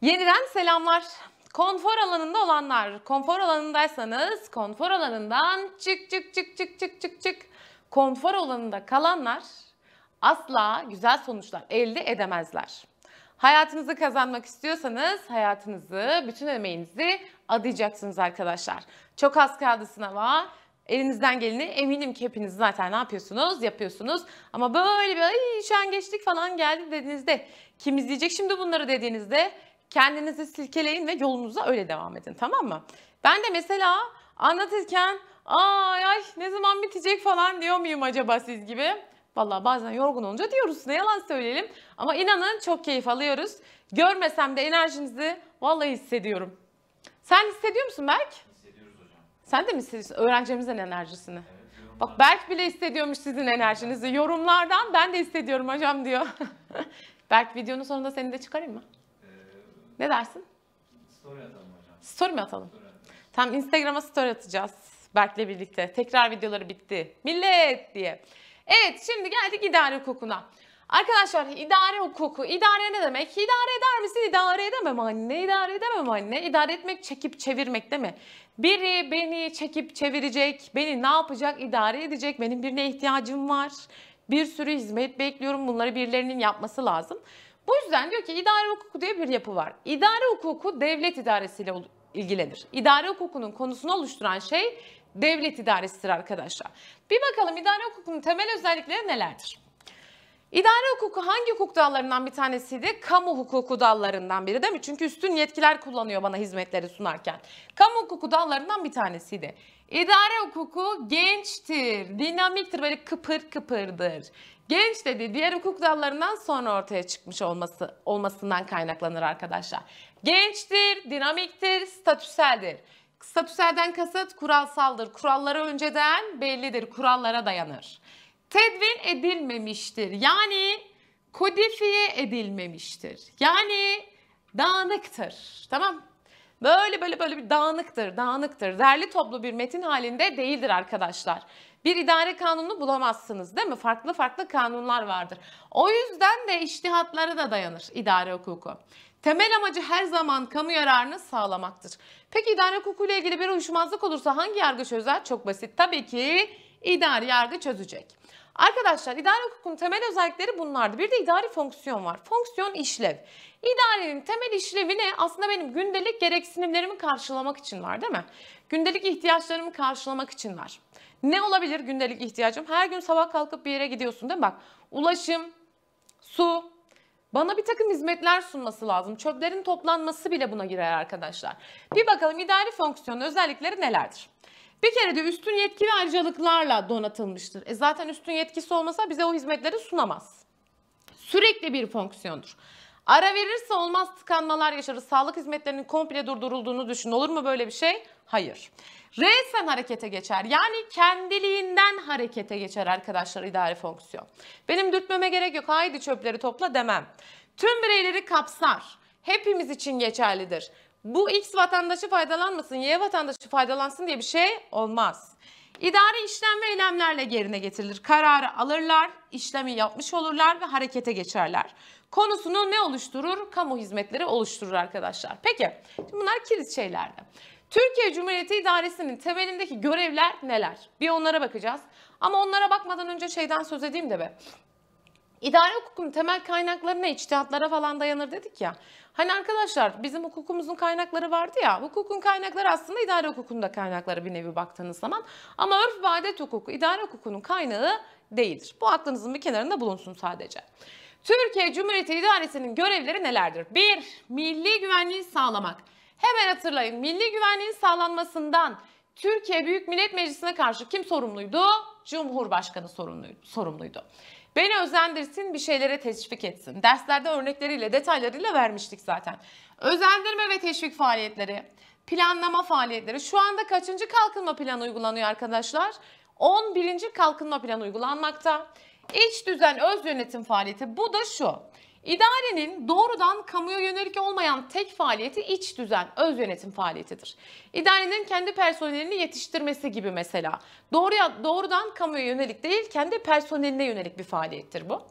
Yeniden selamlar. Konfor alanında olanlar, konfor alanındaysanız konfor alanından çık çık çık çık çık çık çık. Konfor alanında kalanlar asla güzel sonuçlar elde edemezler. Hayatınızı kazanmak istiyorsanız hayatınızı, bütün emeğinizi adayacaksınız arkadaşlar. Çok az kaldı sınava. Elinizden geleni eminim ki hepiniz zaten ne yapıyorsunuz? Yapıyorsunuz. Ama böyle bir ay şu an geçtik falan geldi dediğinizde kim izleyecek şimdi bunları dediğinizde Kendinizi silkeleyin ve yolunuza öyle devam edin tamam mı? Ben de mesela anlatırken ay ay ne zaman bitecek falan diyor muyum acaba siz gibi? Valla bazen yorgun olunca diyoruz ne yalan söyleyelim. Ama inanın çok keyif alıyoruz. Görmesem de enerjinizi vallahi hissediyorum. Sen hissediyor musun Berk? Hissediyoruz hocam. Sen de mi hissediyorsun öğrencimizin enerjisini? Evet, Bak Berk bile hissediyormuş sizin enerjinizi. Yorumlardan ben de hissediyorum hocam diyor. Berk videonun sonunda seni de çıkarayım mı? Ne dersin? Story atalım hocam. Story mi atalım? Story atalım. Tam Instagram'a story atacağız. Berk'le birlikte. Tekrar videoları bitti. Millet diye. Evet şimdi geldik idare hukukuna. Arkadaşlar idare hukuku, İdare ne demek? İdare eder misin? İdare edemem anne, idare edemem anne. İdare etmek çekip çevirmek değil mi? Biri beni çekip çevirecek, beni ne yapacak, İdare edecek, benim birine ihtiyacım var. Bir sürü hizmet bekliyorum, bunları birilerinin yapması lazım. Bu yüzden diyor ki idare hukuku diye bir yapı var. İdare hukuku devlet idaresiyle ilgilenir. İdare hukukunun konusunu oluşturan şey devlet idaresidir arkadaşlar. Bir bakalım idare hukukunun temel özellikleri nelerdir? İdare hukuku hangi hukuk dallarından bir tanesiydi? Kamu hukuku dallarından biri değil mi? Çünkü üstün yetkiler kullanıyor bana hizmetleri sunarken. Kamu hukuku dallarından bir tanesiydi. İdare hukuku gençtir, dinamiktir, böyle kıpır kıpırdır. Genç dedi diğer hukuk dallarından sonra ortaya çıkmış olması olmasından kaynaklanır arkadaşlar. Gençtir, dinamiktir, statüseldir. Statüselden kasıt kuralsaldır. kurallara önceden bellidir, kurallara dayanır tedvin edilmemiştir. Yani kodifiye edilmemiştir. Yani dağınıktır. Tamam Böyle böyle böyle bir dağınıktır, dağınıktır. Derli toplu bir metin halinde değildir arkadaşlar. Bir idare kanunu bulamazsınız değil mi? Farklı farklı kanunlar vardır. O yüzden de iştihatlara da dayanır idare hukuku. Temel amacı her zaman kamu yararını sağlamaktır. Peki idare hukukuyla ilgili bir uyuşmazlık olursa hangi yargı çözer? Çok basit. Tabii ki idari yargı çözecek. Arkadaşlar idari hukukun temel özellikleri bunlardı. Bir de idari fonksiyon var. Fonksiyon işlev. İdarenin temel işlevi ne? Aslında benim gündelik gereksinimlerimi karşılamak için var değil mi? Gündelik ihtiyaçlarımı karşılamak için var. Ne olabilir gündelik ihtiyacım? Her gün sabah kalkıp bir yere gidiyorsun değil mi? Bak ulaşım, su, bana bir takım hizmetler sunması lazım. Çöplerin toplanması bile buna girer arkadaşlar. Bir bakalım idari fonksiyonun özellikleri nelerdir? Bir kere de üstün yetki ve ayrıcalıklarla donatılmıştır. E zaten üstün yetkisi olmasa bize o hizmetleri sunamaz. Sürekli bir fonksiyondur. Ara verirse olmaz tıkanmalar yaşarız. Sağlık hizmetlerinin komple durdurulduğunu düşün. Olur mu böyle bir şey? Hayır. Resen harekete geçer. Yani kendiliğinden harekete geçer arkadaşlar idari fonksiyon. Benim dürtmeme gerek yok. Haydi çöpleri topla demem. Tüm bireyleri kapsar. Hepimiz için geçerlidir bu X vatandaşı faydalanmasın, Y vatandaşı faydalansın diye bir şey olmaz. İdari işlem ve eylemlerle yerine getirilir. Kararı alırlar, işlemi yapmış olurlar ve harekete geçerler. Konusunu ne oluşturur? Kamu hizmetleri oluşturur arkadaşlar. Peki, şimdi bunlar kilit şeylerdi. Türkiye Cumhuriyeti İdaresi'nin temelindeki görevler neler? Bir onlara bakacağız. Ama onlara bakmadan önce şeyden söz edeyim de be. İdare hukukunun temel kaynaklarına, içtihatlara falan dayanır dedik ya. Hani arkadaşlar bizim hukukumuzun kaynakları vardı ya. Hukukun kaynakları aslında idare da kaynakları bir nevi baktığınız zaman. Ama örf ve adet hukuku idare hukukunun kaynağı değildir. Bu aklınızın bir kenarında bulunsun sadece. Türkiye Cumhuriyeti İdaresi'nin görevleri nelerdir? 1. Milli güvenliği sağlamak. Hemen hatırlayın milli güvenliğin sağlanmasından Türkiye Büyük Millet Meclisi'ne karşı kim sorumluydu? Cumhurbaşkanı sorumluydu. Beni özendirsin, bir şeylere teşvik etsin. Derslerde örnekleriyle, detaylarıyla vermiştik zaten. Özendirme ve teşvik faaliyetleri, planlama faaliyetleri. Şu anda kaçıncı kalkınma planı uygulanıyor arkadaşlar? 11. kalkınma planı uygulanmakta. İç düzen öz yönetim faaliyeti bu da şu. İdarenin doğrudan kamuya yönelik olmayan tek faaliyeti iç düzen, öz yönetim faaliyetidir. İdarenin kendi personelini yetiştirmesi gibi mesela. Doğruya, doğrudan kamuya yönelik değil, kendi personeline yönelik bir faaliyettir bu.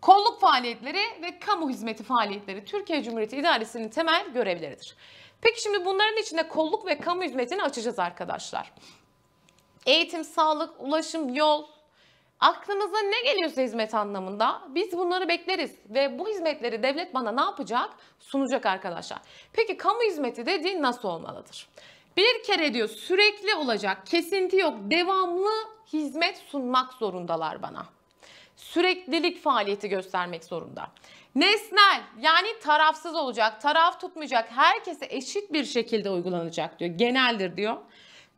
Kolluk faaliyetleri ve kamu hizmeti faaliyetleri Türkiye Cumhuriyeti İdaresi'nin temel görevleridir. Peki şimdi bunların içinde kolluk ve kamu hizmetini açacağız arkadaşlar. Eğitim, sağlık, ulaşım, yol, Aklımıza ne geliyorsa hizmet anlamında biz bunları bekleriz ve bu hizmetleri devlet bana ne yapacak? Sunacak arkadaşlar. Peki kamu hizmeti dediğin nasıl olmalıdır? Bir kere diyor sürekli olacak, kesinti yok, devamlı hizmet sunmak zorundalar bana. Süreklilik faaliyeti göstermek zorunda. Nesnel yani tarafsız olacak, taraf tutmayacak, herkese eşit bir şekilde uygulanacak diyor. Geneldir diyor.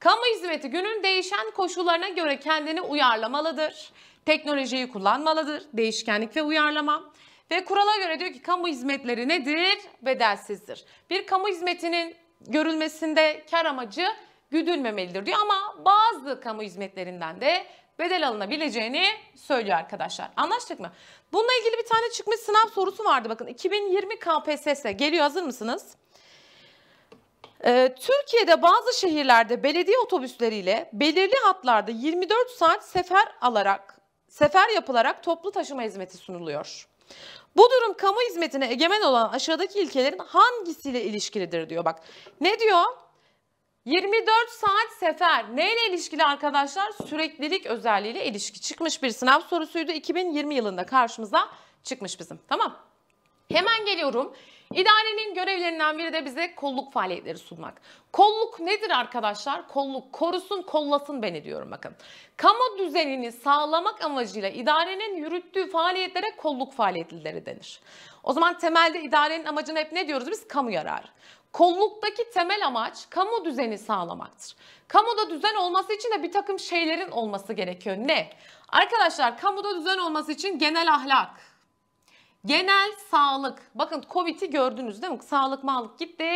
Kamu hizmeti günün değişen koşullarına göre kendini uyarlamalıdır. Teknolojiyi kullanmalıdır. Değişkenlik ve uyarlama. Ve kurala göre diyor ki kamu hizmetleri nedir? Bedelsizdir. Bir kamu hizmetinin görülmesinde kar amacı güdülmemelidir diyor ama bazı kamu hizmetlerinden de bedel alınabileceğini söylüyor arkadaşlar. Anlaştık mı? Bununla ilgili bir tane çıkmış sınav sorusu vardı bakın. 2020 KPSS geliyor hazır mısınız? Ee, Türkiye'de bazı şehirlerde belediye otobüsleriyle belirli hatlarda 24 saat sefer alarak sefer yapılarak toplu taşıma hizmeti sunuluyor. Bu durum kamu hizmetine egemen olan aşağıdaki ilkelerin hangisiyle ilişkilidir diyor bak. Ne diyor? 24 saat sefer neyle ilişkili arkadaşlar? Süreklilik özelliğiyle ilişki çıkmış bir sınav sorusuydu. 2020 yılında karşımıza çıkmış bizim. Tamam. Hemen geliyorum. İdarenin görevlerinden biri de bize kolluk faaliyetleri sunmak. Kolluk nedir arkadaşlar? Kolluk korusun kollasın beni diyorum bakın. Kamu düzenini sağlamak amacıyla idarenin yürüttüğü faaliyetlere kolluk faaliyetleri denir. O zaman temelde idarenin amacını hep ne diyoruz biz? Kamu yararı. Kolluktaki temel amaç kamu düzeni sağlamaktır. Kamuda düzen olması için de bir takım şeylerin olması gerekiyor. Ne? Arkadaşlar kamuda düzen olması için genel ahlak, Genel sağlık. Bakın Covid'i gördünüz değil mi? Sağlık mağlık gitti.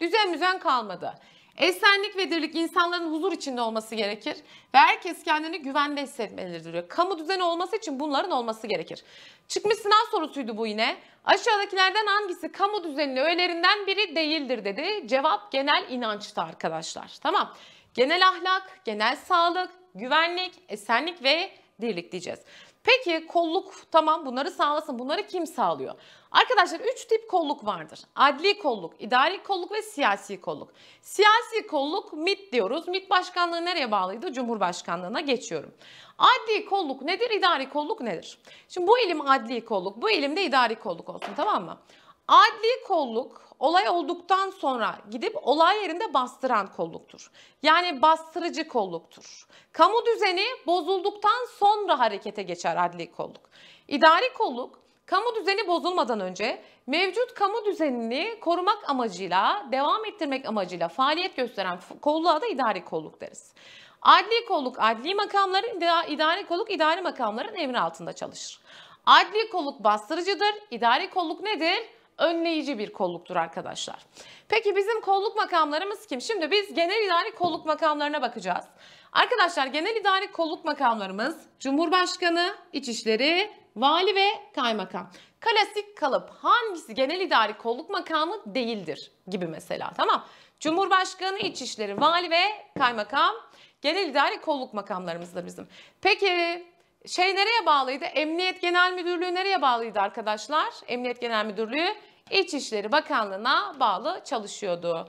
Düzen müzen kalmadı. Esenlik ve dirlik insanların huzur içinde olması gerekir ve herkes kendini güvende hissetmelidir diyor. Kamu düzeni olması için bunların olması gerekir. Çıkmış sınav sorusuydu bu yine. Aşağıdakilerden hangisi kamu düzeninin öğelerinden biri değildir dedi. Cevap genel inançtı arkadaşlar. Tamam. Genel ahlak, genel sağlık, güvenlik, esenlik ve dirlik diyeceğiz. Peki kolluk tamam bunları sağlasın. Bunları kim sağlıyor? Arkadaşlar 3 tip kolluk vardır. Adli kolluk, idari kolluk ve siyasi kolluk. Siyasi kolluk MIT diyoruz. MIT başkanlığı nereye bağlıydı? Cumhurbaşkanlığına geçiyorum. Adli kolluk nedir? İdari kolluk nedir? Şimdi bu ilim adli kolluk, bu ilim de idari kolluk olsun tamam mı? Adli kolluk olay olduktan sonra gidip olay yerinde bastıran kolluktur. Yani bastırıcı kolluktur. Kamu düzeni bozulduktan sonra harekete geçer adli kolluk. İdari kolluk kamu düzeni bozulmadan önce mevcut kamu düzenini korumak amacıyla, devam ettirmek amacıyla faaliyet gösteren kolluğa da idari kolluk deriz. Adli kolluk adli makamların, idari kolluk idari makamların emri altında çalışır. Adli kolluk bastırıcıdır, idari kolluk nedir? önleyici bir kolluktur arkadaşlar. Peki bizim kolluk makamlarımız kim? Şimdi biz genel idari kolluk makamlarına bakacağız. Arkadaşlar genel idari kolluk makamlarımız Cumhurbaşkanı, İçişleri, Vali ve Kaymakam. Klasik kalıp hangisi genel idari kolluk makamı değildir gibi mesela tamam. Cumhurbaşkanı, İçişleri, Vali ve Kaymakam genel idari kolluk makamlarımızdır bizim. Peki şey nereye bağlıydı? Emniyet Genel Müdürlüğü nereye bağlıydı arkadaşlar? Emniyet Genel Müdürlüğü İçişleri Bakanlığı'na bağlı çalışıyordu.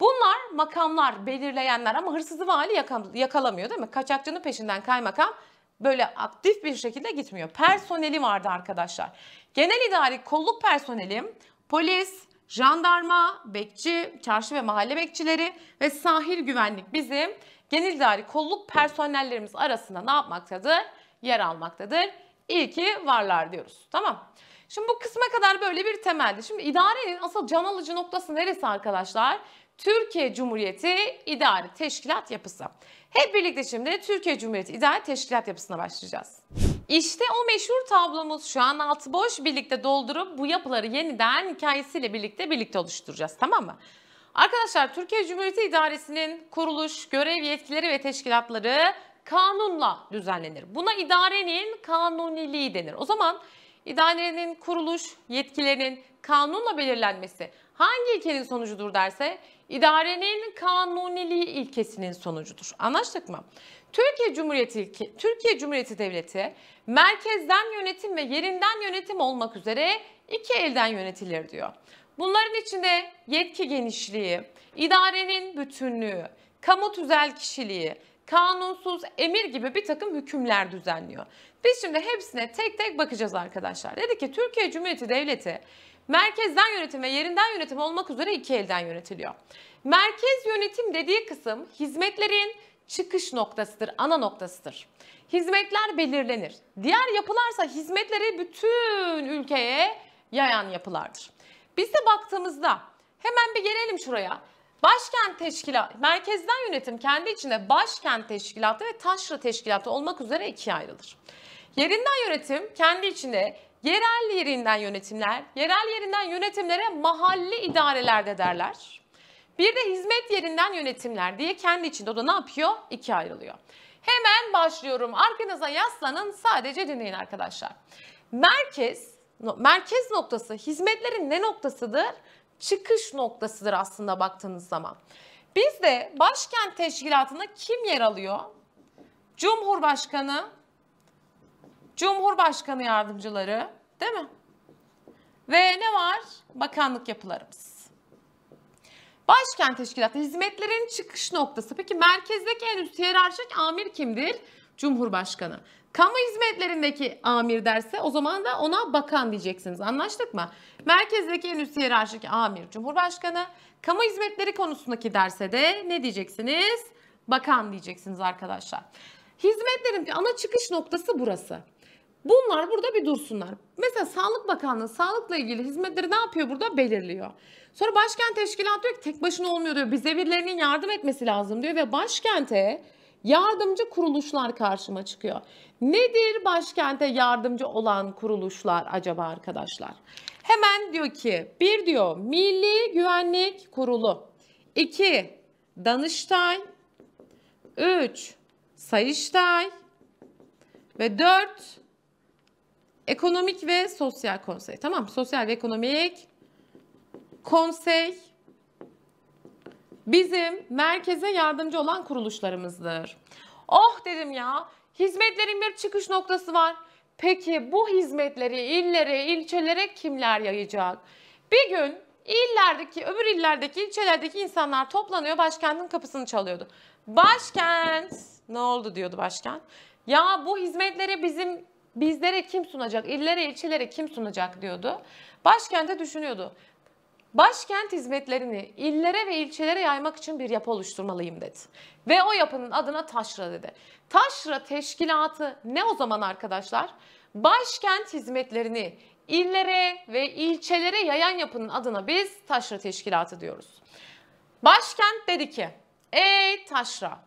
Bunlar makamlar, belirleyenler ama hırsızı vali yakalamıyor değil mi? Kaçakçının peşinden kaymakam böyle aktif bir şekilde gitmiyor. Personeli vardı arkadaşlar. Genel idari kolluk personeli, polis, jandarma, bekçi, çarşı ve mahalle bekçileri ve sahil güvenlik bizim genel idari kolluk personellerimiz arasında ne yapmaktadır? Yer almaktadır. İyi ki varlar diyoruz. Tamam. Şimdi bu kısma kadar böyle bir temeldi. Şimdi idarenin asıl can alıcı noktası neresi arkadaşlar? Türkiye Cumhuriyeti İdari Teşkilat Yapısı. Hep birlikte şimdi Türkiye Cumhuriyeti İdari Teşkilat Yapısı'na başlayacağız. İşte o meşhur tablomuz şu an altı boş birlikte doldurup bu yapıları yeniden hikayesiyle birlikte birlikte oluşturacağız tamam mı? Arkadaşlar Türkiye Cumhuriyeti İdaresi'nin kuruluş, görev yetkileri ve teşkilatları kanunla düzenlenir. Buna idarenin kanuniliği denir. O zaman İdarenin kuruluş yetkilerinin kanunla belirlenmesi hangi ilkenin sonucudur derse idarenin kanuniliği ilkesinin sonucudur. Anlaştık mı? Türkiye Cumhuriyeti Türkiye Cumhuriyeti Devleti merkezden yönetim ve yerinden yönetim olmak üzere iki elden yönetilir diyor. Bunların içinde yetki genişliği, idarenin bütünlüğü, kamu tüzel kişiliği, kanunsuz emir gibi bir takım hükümler düzenliyor. Biz şimdi hepsine tek tek bakacağız arkadaşlar. Dedi ki Türkiye Cumhuriyeti Devleti merkezden yönetim ve yerinden yönetim olmak üzere iki elden yönetiliyor. Merkez yönetim dediği kısım hizmetlerin çıkış noktasıdır, ana noktasıdır. Hizmetler belirlenir. Diğer yapılarsa hizmetleri bütün ülkeye yayan yapılardır. Biz de baktığımızda hemen bir gelelim şuraya. Başkent teşkilat, merkezden yönetim kendi içinde başkent teşkilatı ve taşra teşkilatı olmak üzere ikiye ayrılır. Yerinden yönetim kendi içinde yerel yerinden yönetimler, yerel yerinden yönetimlere mahalli idareler de derler. Bir de hizmet yerinden yönetimler diye kendi içinde o da ne yapıyor? İkiye ayrılıyor. Hemen başlıyorum. Arkanıza yaslanın sadece dinleyin arkadaşlar. Merkez, merkez noktası hizmetlerin ne noktasıdır? çıkış noktasıdır aslında baktığınız zaman. Bizde başkent teşkilatında kim yer alıyor? Cumhurbaşkanı, Cumhurbaşkanı yardımcıları değil mi? Ve ne var? Bakanlık yapılarımız. Başkent teşkilatı hizmetlerin çıkış noktası. Peki merkezdeki en üst hiyerarşik amir kimdir? Cumhurbaşkanı. Kamu hizmetlerindeki amir derse o zaman da ona bakan diyeceksiniz. Anlaştık mı? Merkezdeki en üst hiyerarşik amir Cumhurbaşkanı. Kamu hizmetleri konusundaki derse de ne diyeceksiniz? Bakan diyeceksiniz arkadaşlar. Hizmetlerin bir ana çıkış noktası burası. Bunlar burada bir dursunlar. Mesela Sağlık Bakanlığı sağlıkla ilgili hizmetleri ne yapıyor burada? Belirliyor. Sonra başkent teşkilat diyor ki tek başına olmuyor diyor. Bize birilerinin yardım etmesi lazım diyor ve başkente yardımcı kuruluşlar karşıma çıkıyor. Nedir başkente yardımcı olan kuruluşlar acaba arkadaşlar? Hemen diyor ki bir diyor Milli Güvenlik Kurulu, iki Danıştay, üç Sayıştay ve dört Ekonomik ve Sosyal Konsey. Tamam Sosyal ve Ekonomik Konsey bizim merkeze yardımcı olan kuruluşlarımızdır. Oh dedim ya hizmetlerin bir çıkış noktası var. Peki bu hizmetleri illere, ilçelere kimler yayacak? Bir gün illerdeki, öbür illerdeki, ilçelerdeki insanlar toplanıyor başkentin kapısını çalıyordu. Başkent ne oldu diyordu başkent. Ya bu hizmetleri bizim bizlere kim sunacak, illere, ilçelere kim sunacak diyordu. Başkente düşünüyordu. Başkent hizmetlerini illere ve ilçelere yaymak için bir yapı oluşturmalıyım dedi. Ve o yapının adına Taşra dedi. Taşra teşkilatı ne o zaman arkadaşlar? Başkent hizmetlerini illere ve ilçelere yayan yapının adına biz Taşra Teşkilatı diyoruz. Başkent dedi ki, ey Taşra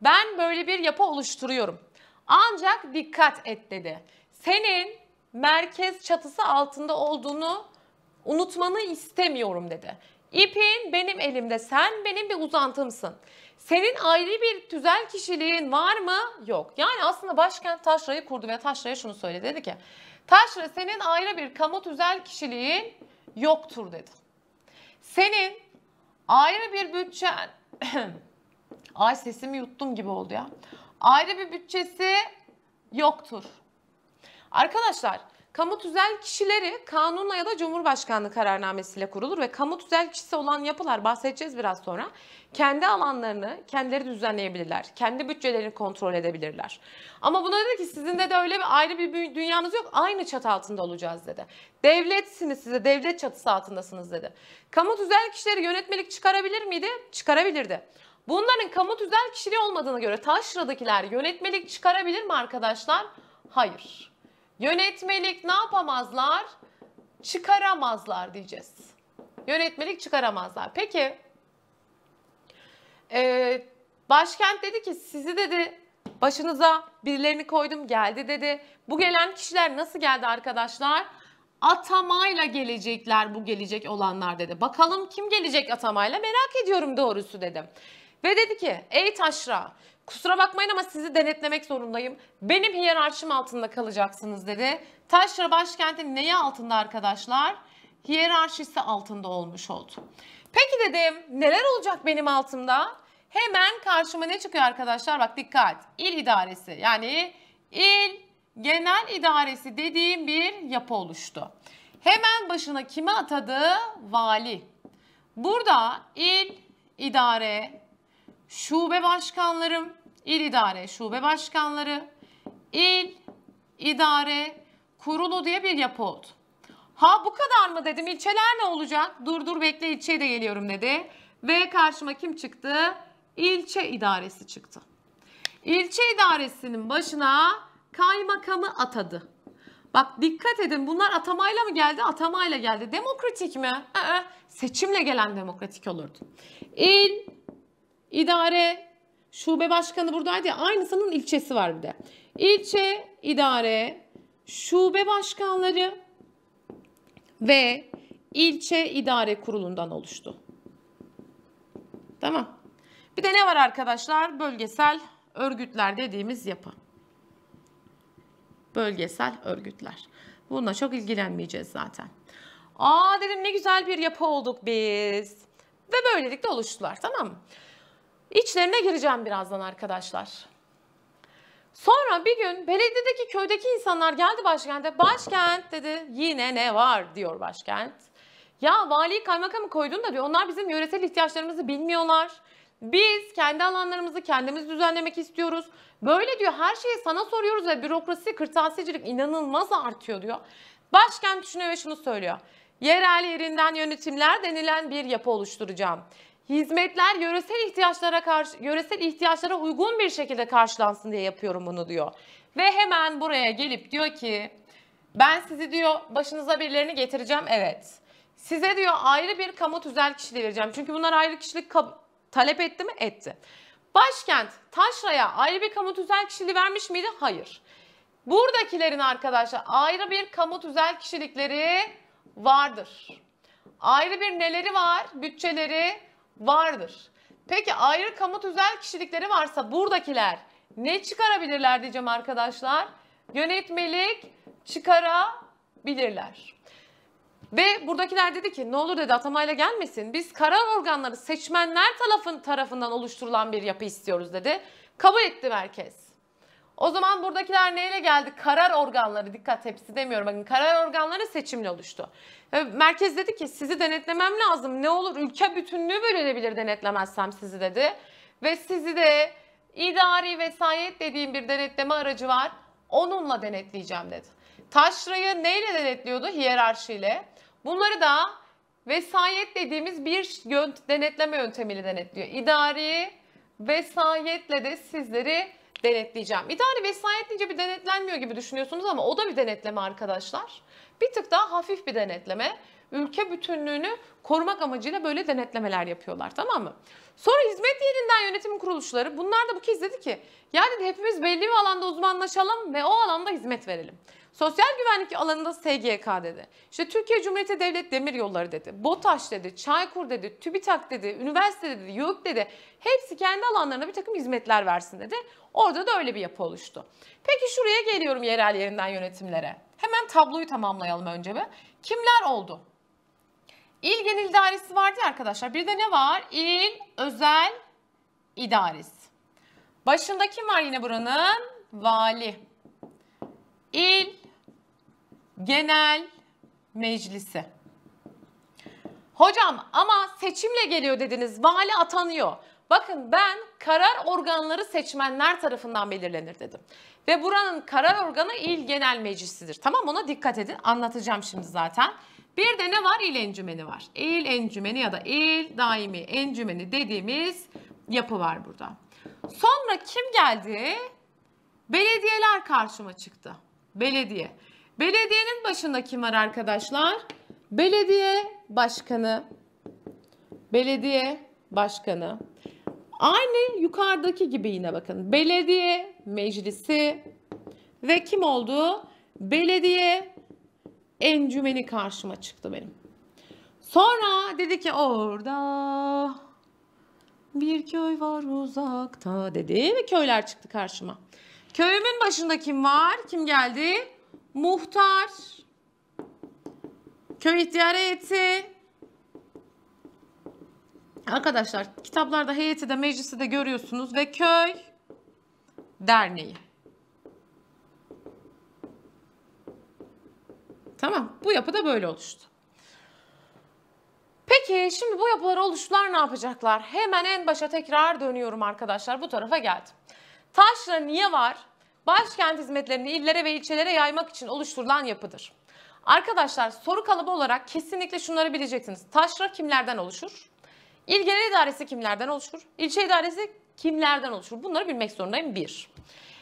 ben böyle bir yapı oluşturuyorum. Ancak dikkat et dedi. Senin merkez çatısı altında olduğunu Unutmanı istemiyorum dedi. İpin benim elimde, sen benim bir uzantımsın. Senin ayrı bir tüzel kişiliğin var mı? Yok. Yani aslında başkent Taşra'yı kurdu ve Taşra'ya şunu söyledi. Dedi ki, Taşra senin ayrı bir kamu tüzel kişiliğin yoktur dedi. Senin ayrı bir bütçen... Ay sesimi yuttum gibi oldu ya. Ayrı bir bütçesi yoktur. Arkadaşlar Kamu tüzel kişileri kanunla ya da Cumhurbaşkanlığı kararnamesiyle kurulur ve kamu tüzel kişisi olan yapılar bahsedeceğiz biraz sonra. Kendi alanlarını kendileri düzenleyebilirler. Kendi bütçelerini kontrol edebilirler. Ama buna dedi ki sizin de öyle bir ayrı bir dünyanız yok. Aynı çatı altında olacağız dedi. Devletsiniz size devlet çatısı altındasınız dedi. Kamu tüzel kişileri yönetmelik çıkarabilir miydi? Çıkarabilirdi. Bunların kamu tüzel kişiliği olmadığına göre taşradakiler yönetmelik çıkarabilir mi arkadaşlar? Hayır. Yönetmelik ne yapamazlar? Çıkaramazlar diyeceğiz. Yönetmelik çıkaramazlar. Peki ee, başkent dedi ki sizi dedi başınıza birilerini koydum geldi dedi. Bu gelen kişiler nasıl geldi arkadaşlar? Atamayla gelecekler bu gelecek olanlar dedi. Bakalım kim gelecek atamayla merak ediyorum doğrusu dedim. Ve dedi ki ey taşra kusura bakmayın ama sizi denetlemek zorundayım. Benim hiyerarşim altında kalacaksınız dedi. Taşra başkenti neye altında arkadaşlar? Hiyerarşisi altında olmuş oldu. Peki dedim neler olacak benim altımda? Hemen karşıma ne çıkıyor arkadaşlar? Bak dikkat. İl idaresi yani il genel idaresi dediğim bir yapı oluştu. Hemen başına kimi atadı? Vali. Burada il idare şube başkanlarım, il idare şube başkanları, il idare kurulu diye bir yapı oldu. Ha bu kadar mı dedim ilçeler ne olacak? Dur dur bekle ilçeye de geliyorum dedi. Ve karşıma kim çıktı? İlçe idaresi çıktı. İlçe idaresinin başına kaymakamı atadı. Bak dikkat edin bunlar atamayla mı geldi? Atamayla geldi. Demokratik mi? Ee, seçimle gelen demokratik olurdu. İl idare, şube başkanı buradaydı ya aynısının ilçesi var bir de. İlçe, idare, şube başkanları ve ilçe idare kurulundan oluştu. Tamam. Bir de ne var arkadaşlar? Bölgesel örgütler dediğimiz yapı. Bölgesel örgütler. Bununla çok ilgilenmeyeceğiz zaten. Aa dedim ne güzel bir yapı olduk biz. Ve böylelikle oluştular tamam mı? İçlerine gireceğim birazdan arkadaşlar. Sonra bir gün belediyedeki köydeki insanlar geldi başkente. Başkent dedi yine ne var diyor başkent. Ya valiyi kaymakamı koydun da diyor onlar bizim yöresel ihtiyaçlarımızı bilmiyorlar. Biz kendi alanlarımızı kendimiz düzenlemek istiyoruz. Böyle diyor her şeyi sana soruyoruz ve bürokrasi, kırtasiyecilik inanılmaz artıyor diyor. Başkent düşünüyor ve şunu söylüyor. Yerel yerinden yönetimler denilen bir yapı oluşturacağım hizmetler yöresel ihtiyaçlara karşı yöresel ihtiyaçlara uygun bir şekilde karşılansın diye yapıyorum bunu diyor. Ve hemen buraya gelip diyor ki ben sizi diyor başınıza birilerini getireceğim evet. Size diyor ayrı bir kamu tüzel kişiliği vereceğim. Çünkü bunlar ayrı kişilik talep etti mi? Etti. Başkent Taşra'ya ayrı bir kamu tüzel kişiliği vermiş miydi? Hayır. Buradakilerin arkadaşlar ayrı bir kamu tüzel kişilikleri vardır. Ayrı bir neleri var? Bütçeleri, vardır. Peki ayrı kamu tüzel kişilikleri varsa buradakiler ne çıkarabilirler diyeceğim arkadaşlar. Yönetmelik çıkarabilirler. Ve buradakiler dedi ki ne olur dedi atamayla gelmesin. Biz karar organları seçmenler tarafın, tarafından oluşturulan bir yapı istiyoruz dedi. Kabul etti merkez. O zaman buradakiler neyle geldi? Karar organları dikkat hepsi demiyorum. Bakın karar organları seçimle oluştu. Merkez dedi ki sizi denetlemem lazım. Ne olur ülke bütünlüğü bölünebilir denetlemezsem sizi dedi. Ve sizi de idari vesayet dediğim bir denetleme aracı var. Onunla denetleyeceğim dedi. Taşra'yı neyle denetliyordu? Hiyerarşiyle. Bunları da vesayet dediğimiz bir yönt denetleme yöntemiyle denetliyor. İdari vesayetle de sizleri denetleyeceğim. İdari vesayet deyince bir denetlenmiyor gibi düşünüyorsunuz ama o da bir denetleme arkadaşlar. Bir tık daha hafif bir denetleme. Ülke bütünlüğünü korumak amacıyla böyle denetlemeler yapıyorlar tamam mı? Sonra hizmet yerinden yönetim kuruluşları bunlar da bu kez dedi ki yani hepimiz belli bir alanda uzmanlaşalım ve o alanda hizmet verelim. Sosyal güvenlik alanında SGK dedi. İşte Türkiye Cumhuriyeti Devlet Demiryolları dedi. BOTAŞ dedi, Çaykur dedi, TÜBİTAK dedi, üniversite dedi, YÖK dedi. Hepsi kendi alanlarına bir takım hizmetler versin dedi. Orada da öyle bir yapı oluştu. Peki şuraya geliyorum yerel yerinden yönetimlere. Hemen tabloyu tamamlayalım önce bir. Kimler oldu? İl Genel Idaresi vardı arkadaşlar. Bir de ne var? İl Özel Idaresi. Başında kim var yine buranın? Vali. İl genel meclisi. Hocam ama seçimle geliyor dediniz. Vali atanıyor. Bakın ben karar organları seçmenler tarafından belirlenir dedim. Ve buranın karar organı il genel meclisidir. Tamam ona dikkat edin. Anlatacağım şimdi zaten. Bir de ne var? İl encümeni var. İl encümeni ya da il daimi encümeni dediğimiz yapı var burada. Sonra kim geldi? Belediyeler karşıma çıktı. Belediye. Belediyenin başında kim var arkadaşlar? Belediye başkanı. Belediye başkanı. Aynı yukarıdaki gibi yine bakın. Belediye meclisi ve kim oldu? Belediye encümeni karşıma çıktı benim. Sonra dedi ki orada bir köy var uzakta dedi ve köyler çıktı karşıma. Köyümün başında kim var? Kim geldi? muhtar, köy ihtiyar heyeti. Arkadaşlar kitaplarda heyeti de meclisi de görüyorsunuz ve köy derneği. Tamam bu yapı da böyle oluştu. Peki şimdi bu yapılar oluştular ne yapacaklar? Hemen en başa tekrar dönüyorum arkadaşlar bu tarafa geldim. Taşra niye var? başkent hizmetlerini illere ve ilçelere yaymak için oluşturulan yapıdır. Arkadaşlar soru kalıbı olarak kesinlikle şunları bileceksiniz. Taşra kimlerden oluşur? İl Genel idaresi kimlerden oluşur? İlçe idaresi kimlerden oluşur? Bunları bilmek zorundayım. Bir.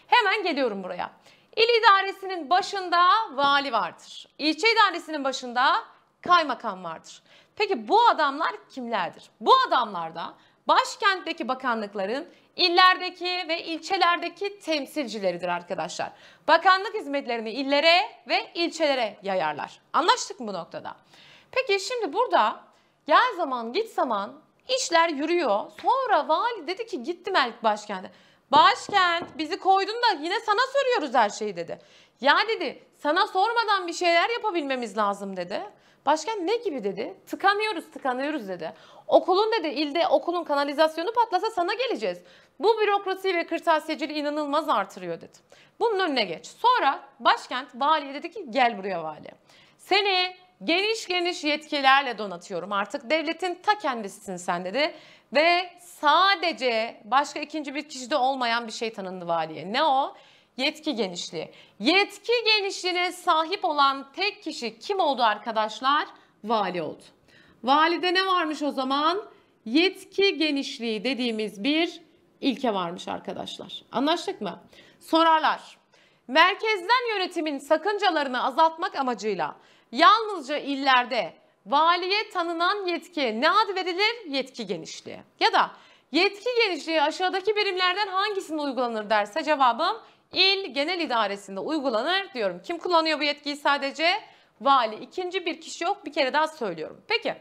Hemen geliyorum buraya. İl idaresinin başında vali vardır. İlçe idaresinin başında kaymakam vardır. Peki bu adamlar kimlerdir? Bu adamlarda başkentteki bakanlıkların illerdeki ve ilçelerdeki temsilcileridir arkadaşlar. Bakanlık hizmetlerini illere ve ilçelere yayarlar. Anlaştık mı bu noktada? Peki şimdi burada gel zaman git zaman işler yürüyor. Sonra vali dedi ki gittim Elk Başkent'e. Başkent bizi koydun da yine sana soruyoruz her şeyi dedi. Ya dedi sana sormadan bir şeyler yapabilmemiz lazım dedi. Başkent ne gibi dedi? Tıkanıyoruz tıkanıyoruz dedi. Okulun dedi ilde okulun kanalizasyonu patlasa sana geleceğiz. Bu bürokrasi ve kırtasiyeciliği inanılmaz artırıyor dedi. Bunun önüne geç. Sonra başkent valiye dedi ki gel buraya vali. Seni geniş geniş yetkilerle donatıyorum artık devletin ta kendisisin sen dedi. Ve sadece başka ikinci bir kişide olmayan bir şey tanındı valiye. Ne o? Yetki genişliği. Yetki genişliğine sahip olan tek kişi kim oldu arkadaşlar? Vali oldu. Valide ne varmış o zaman? Yetki genişliği dediğimiz bir ilke varmış arkadaşlar. Anlaştık mı? Sorarlar. Merkezden yönetimin sakıncalarını azaltmak amacıyla yalnızca illerde valiye tanınan yetki ne ad verilir? Yetki genişliği. Ya da yetki genişliği aşağıdaki birimlerden hangisinde uygulanır derse cevabım il genel idaresinde uygulanır diyorum. Kim kullanıyor bu yetkiyi sadece? Vali. İkinci bir kişi yok bir kere daha söylüyorum. Peki.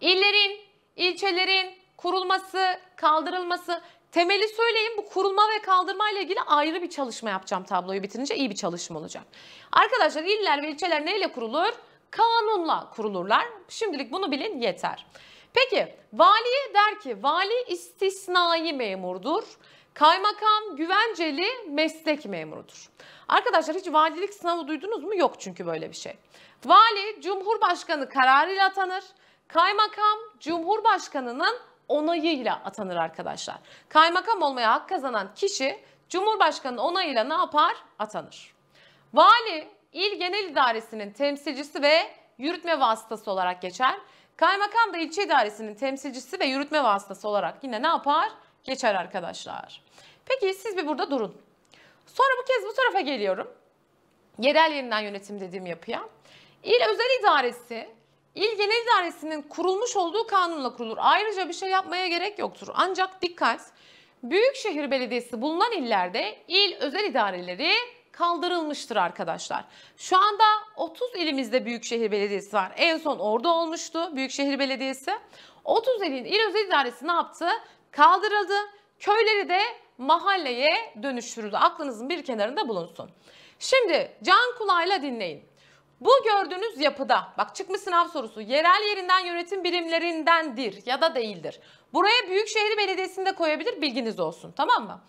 İllerin, ilçelerin kurulması, kaldırılması temeli söyleyeyim bu kurulma ve kaldırma ile ilgili ayrı bir çalışma yapacağım tabloyu bitirince iyi bir çalışma olacak. Arkadaşlar iller ve ilçeler neyle kurulur? Kanunla kurulurlar. Şimdilik bunu bilin yeter. Peki vali der ki vali istisnai memurdur. Kaymakam güvenceli meslek memurudur. Arkadaşlar hiç valilik sınavı duydunuz mu? Yok çünkü böyle bir şey. Vali Cumhurbaşkanı kararıyla atanır. Kaymakam Cumhurbaşkanı'nın onayıyla atanır arkadaşlar. Kaymakam olmaya hak kazanan kişi Cumhurbaşkanı'nın onayıyla ne yapar? Atanır. Vali İl Genel İdaresi'nin temsilcisi ve yürütme vasıtası olarak geçer. Kaymakam da ilçe idaresinin temsilcisi ve yürütme vasıtası olarak yine ne yapar? Geçer arkadaşlar. Peki siz bir burada durun. Sonra bu kez bu tarafa geliyorum. Yerel yerinden yönetim dediğim yapıya. İl Özel İdaresi İl Genel İdaresi'nin kurulmuş olduğu kanunla kurulur. Ayrıca bir şey yapmaya gerek yoktur. Ancak dikkat, Büyükşehir Belediyesi bulunan illerde il özel idareleri kaldırılmıştır arkadaşlar. Şu anda 30 ilimizde Büyükşehir Belediyesi var. En son orada olmuştu Büyükşehir Belediyesi. 30 ilin il özel idaresi ne yaptı? Kaldırıldı. Köyleri de mahalleye dönüştürüldü. Aklınızın bir kenarında bulunsun. Şimdi can kulağıyla dinleyin. Bu gördüğünüz yapıda, bak çıkmış sınav sorusu, yerel yerinden yönetim birimlerindendir ya da değildir. Buraya Büyükşehir Belediyesi'ni de koyabilir bilginiz olsun tamam mı?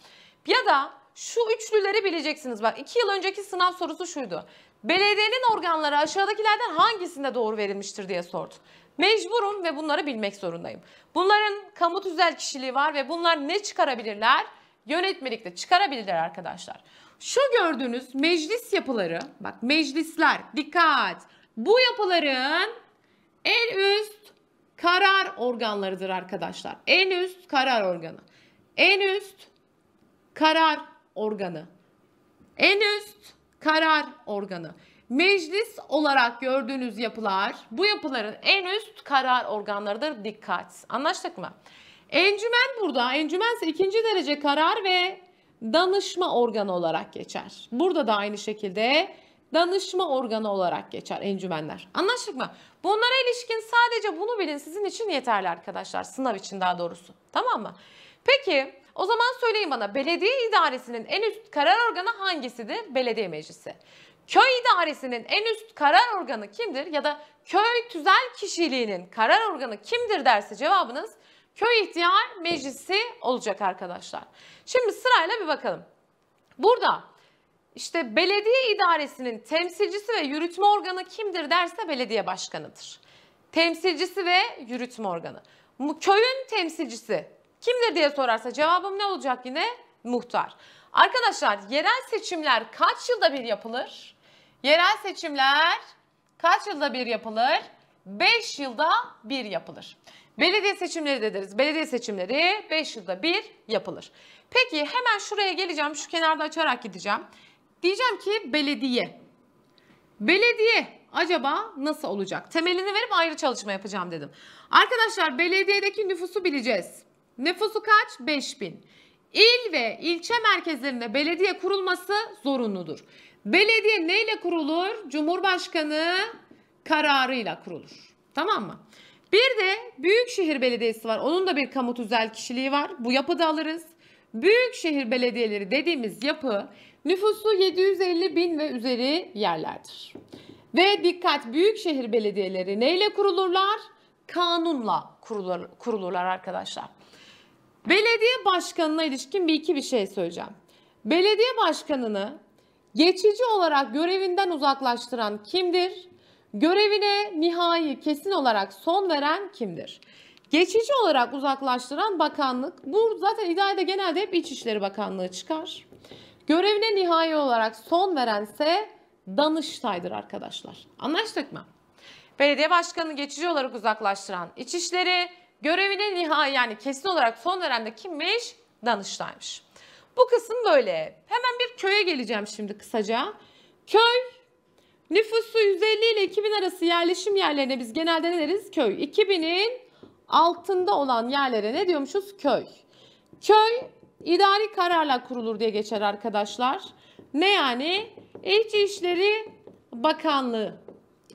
Ya da şu üçlüleri bileceksiniz. Bak iki yıl önceki sınav sorusu şuydu. Belediyenin organları aşağıdakilerden hangisinde doğru verilmiştir diye sordu. Mecburum ve bunları bilmek zorundayım. Bunların kamu tüzel kişiliği var ve bunlar ne çıkarabilirler? Yönetmelikte çıkarabilirler arkadaşlar. Şu gördüğünüz meclis yapıları, bak meclisler, dikkat. Bu yapıların en üst karar organlarıdır arkadaşlar. En üst karar organı. En üst karar organı. En üst karar organı. Meclis olarak gördüğünüz yapılar bu yapıların en üst karar organlarıdır. Dikkat. Anlaştık mı? Encümen burada. Encümen ise ikinci derece karar ve danışma organı olarak geçer. Burada da aynı şekilde danışma organı olarak geçer encümenler. Anlaştık mı? Bunlara ilişkin sadece bunu bilin sizin için yeterli arkadaşlar. Sınav için daha doğrusu. Tamam mı? Peki o zaman söyleyin bana belediye idaresinin en üst karar organı hangisidir? Belediye meclisi. Köy idaresinin en üst karar organı kimdir? Ya da köy tüzel kişiliğinin karar organı kimdir derse cevabınız köy ihtiyar meclisi olacak arkadaşlar. Şimdi sırayla bir bakalım. Burada işte belediye idaresinin temsilcisi ve yürütme organı kimdir derse belediye başkanıdır. Temsilcisi ve yürütme organı. Köyün temsilcisi kimdir diye sorarsa cevabım ne olacak yine? Muhtar. Arkadaşlar yerel seçimler kaç yılda bir yapılır? Yerel seçimler kaç yılda bir yapılır? 5 yılda bir yapılır. Belediye seçimleri de deriz. Belediye seçimleri 5 yılda bir yapılır. Peki hemen şuraya geleceğim. Şu kenarda açarak gideceğim. Diyeceğim ki belediye. Belediye acaba nasıl olacak? Temelini verip ayrı çalışma yapacağım dedim. Arkadaşlar belediyedeki nüfusu bileceğiz. Nüfusu kaç? 5000. İl ve ilçe merkezlerinde belediye kurulması zorunludur. Belediye neyle kurulur? Cumhurbaşkanı kararıyla kurulur. Tamam mı? Bir de Büyükşehir Belediyesi var. Onun da bir kamu tüzel kişiliği var. Bu yapıda alırız. Büyükşehir belediyeleri dediğimiz yapı nüfusu 750 bin ve üzeri yerlerdir. Ve dikkat büyükşehir belediyeleri neyle kurulurlar? Kanunla kurulur, kurulurlar arkadaşlar. Belediye başkanına ilişkin bir iki bir şey söyleyeceğim. Belediye başkanını geçici olarak görevinden uzaklaştıran kimdir? Görevine nihai kesin olarak son veren kimdir? Geçici olarak uzaklaştıran bakanlık. Bu zaten idealde genelde hep İçişleri Bakanlığı çıkar. Görevine nihai olarak son verense Danıştay'dır arkadaşlar. Anlaştık mı? Belediye başkanını geçici olarak uzaklaştıran İçişleri görevine nihai yani kesin olarak son veren de kimmiş? Danıştay'mış. Bu kısım böyle. Hemen bir köye geleceğim şimdi kısaca. Köy Nüfusu 150 ile 2000 arası yerleşim yerlerine biz genelde ne deriz? Köy. 2000'in altında olan yerlere ne diyormuşuz? Köy. Köy idari kararla kurulur diye geçer arkadaşlar. Ne yani? İçişleri Bakanlığı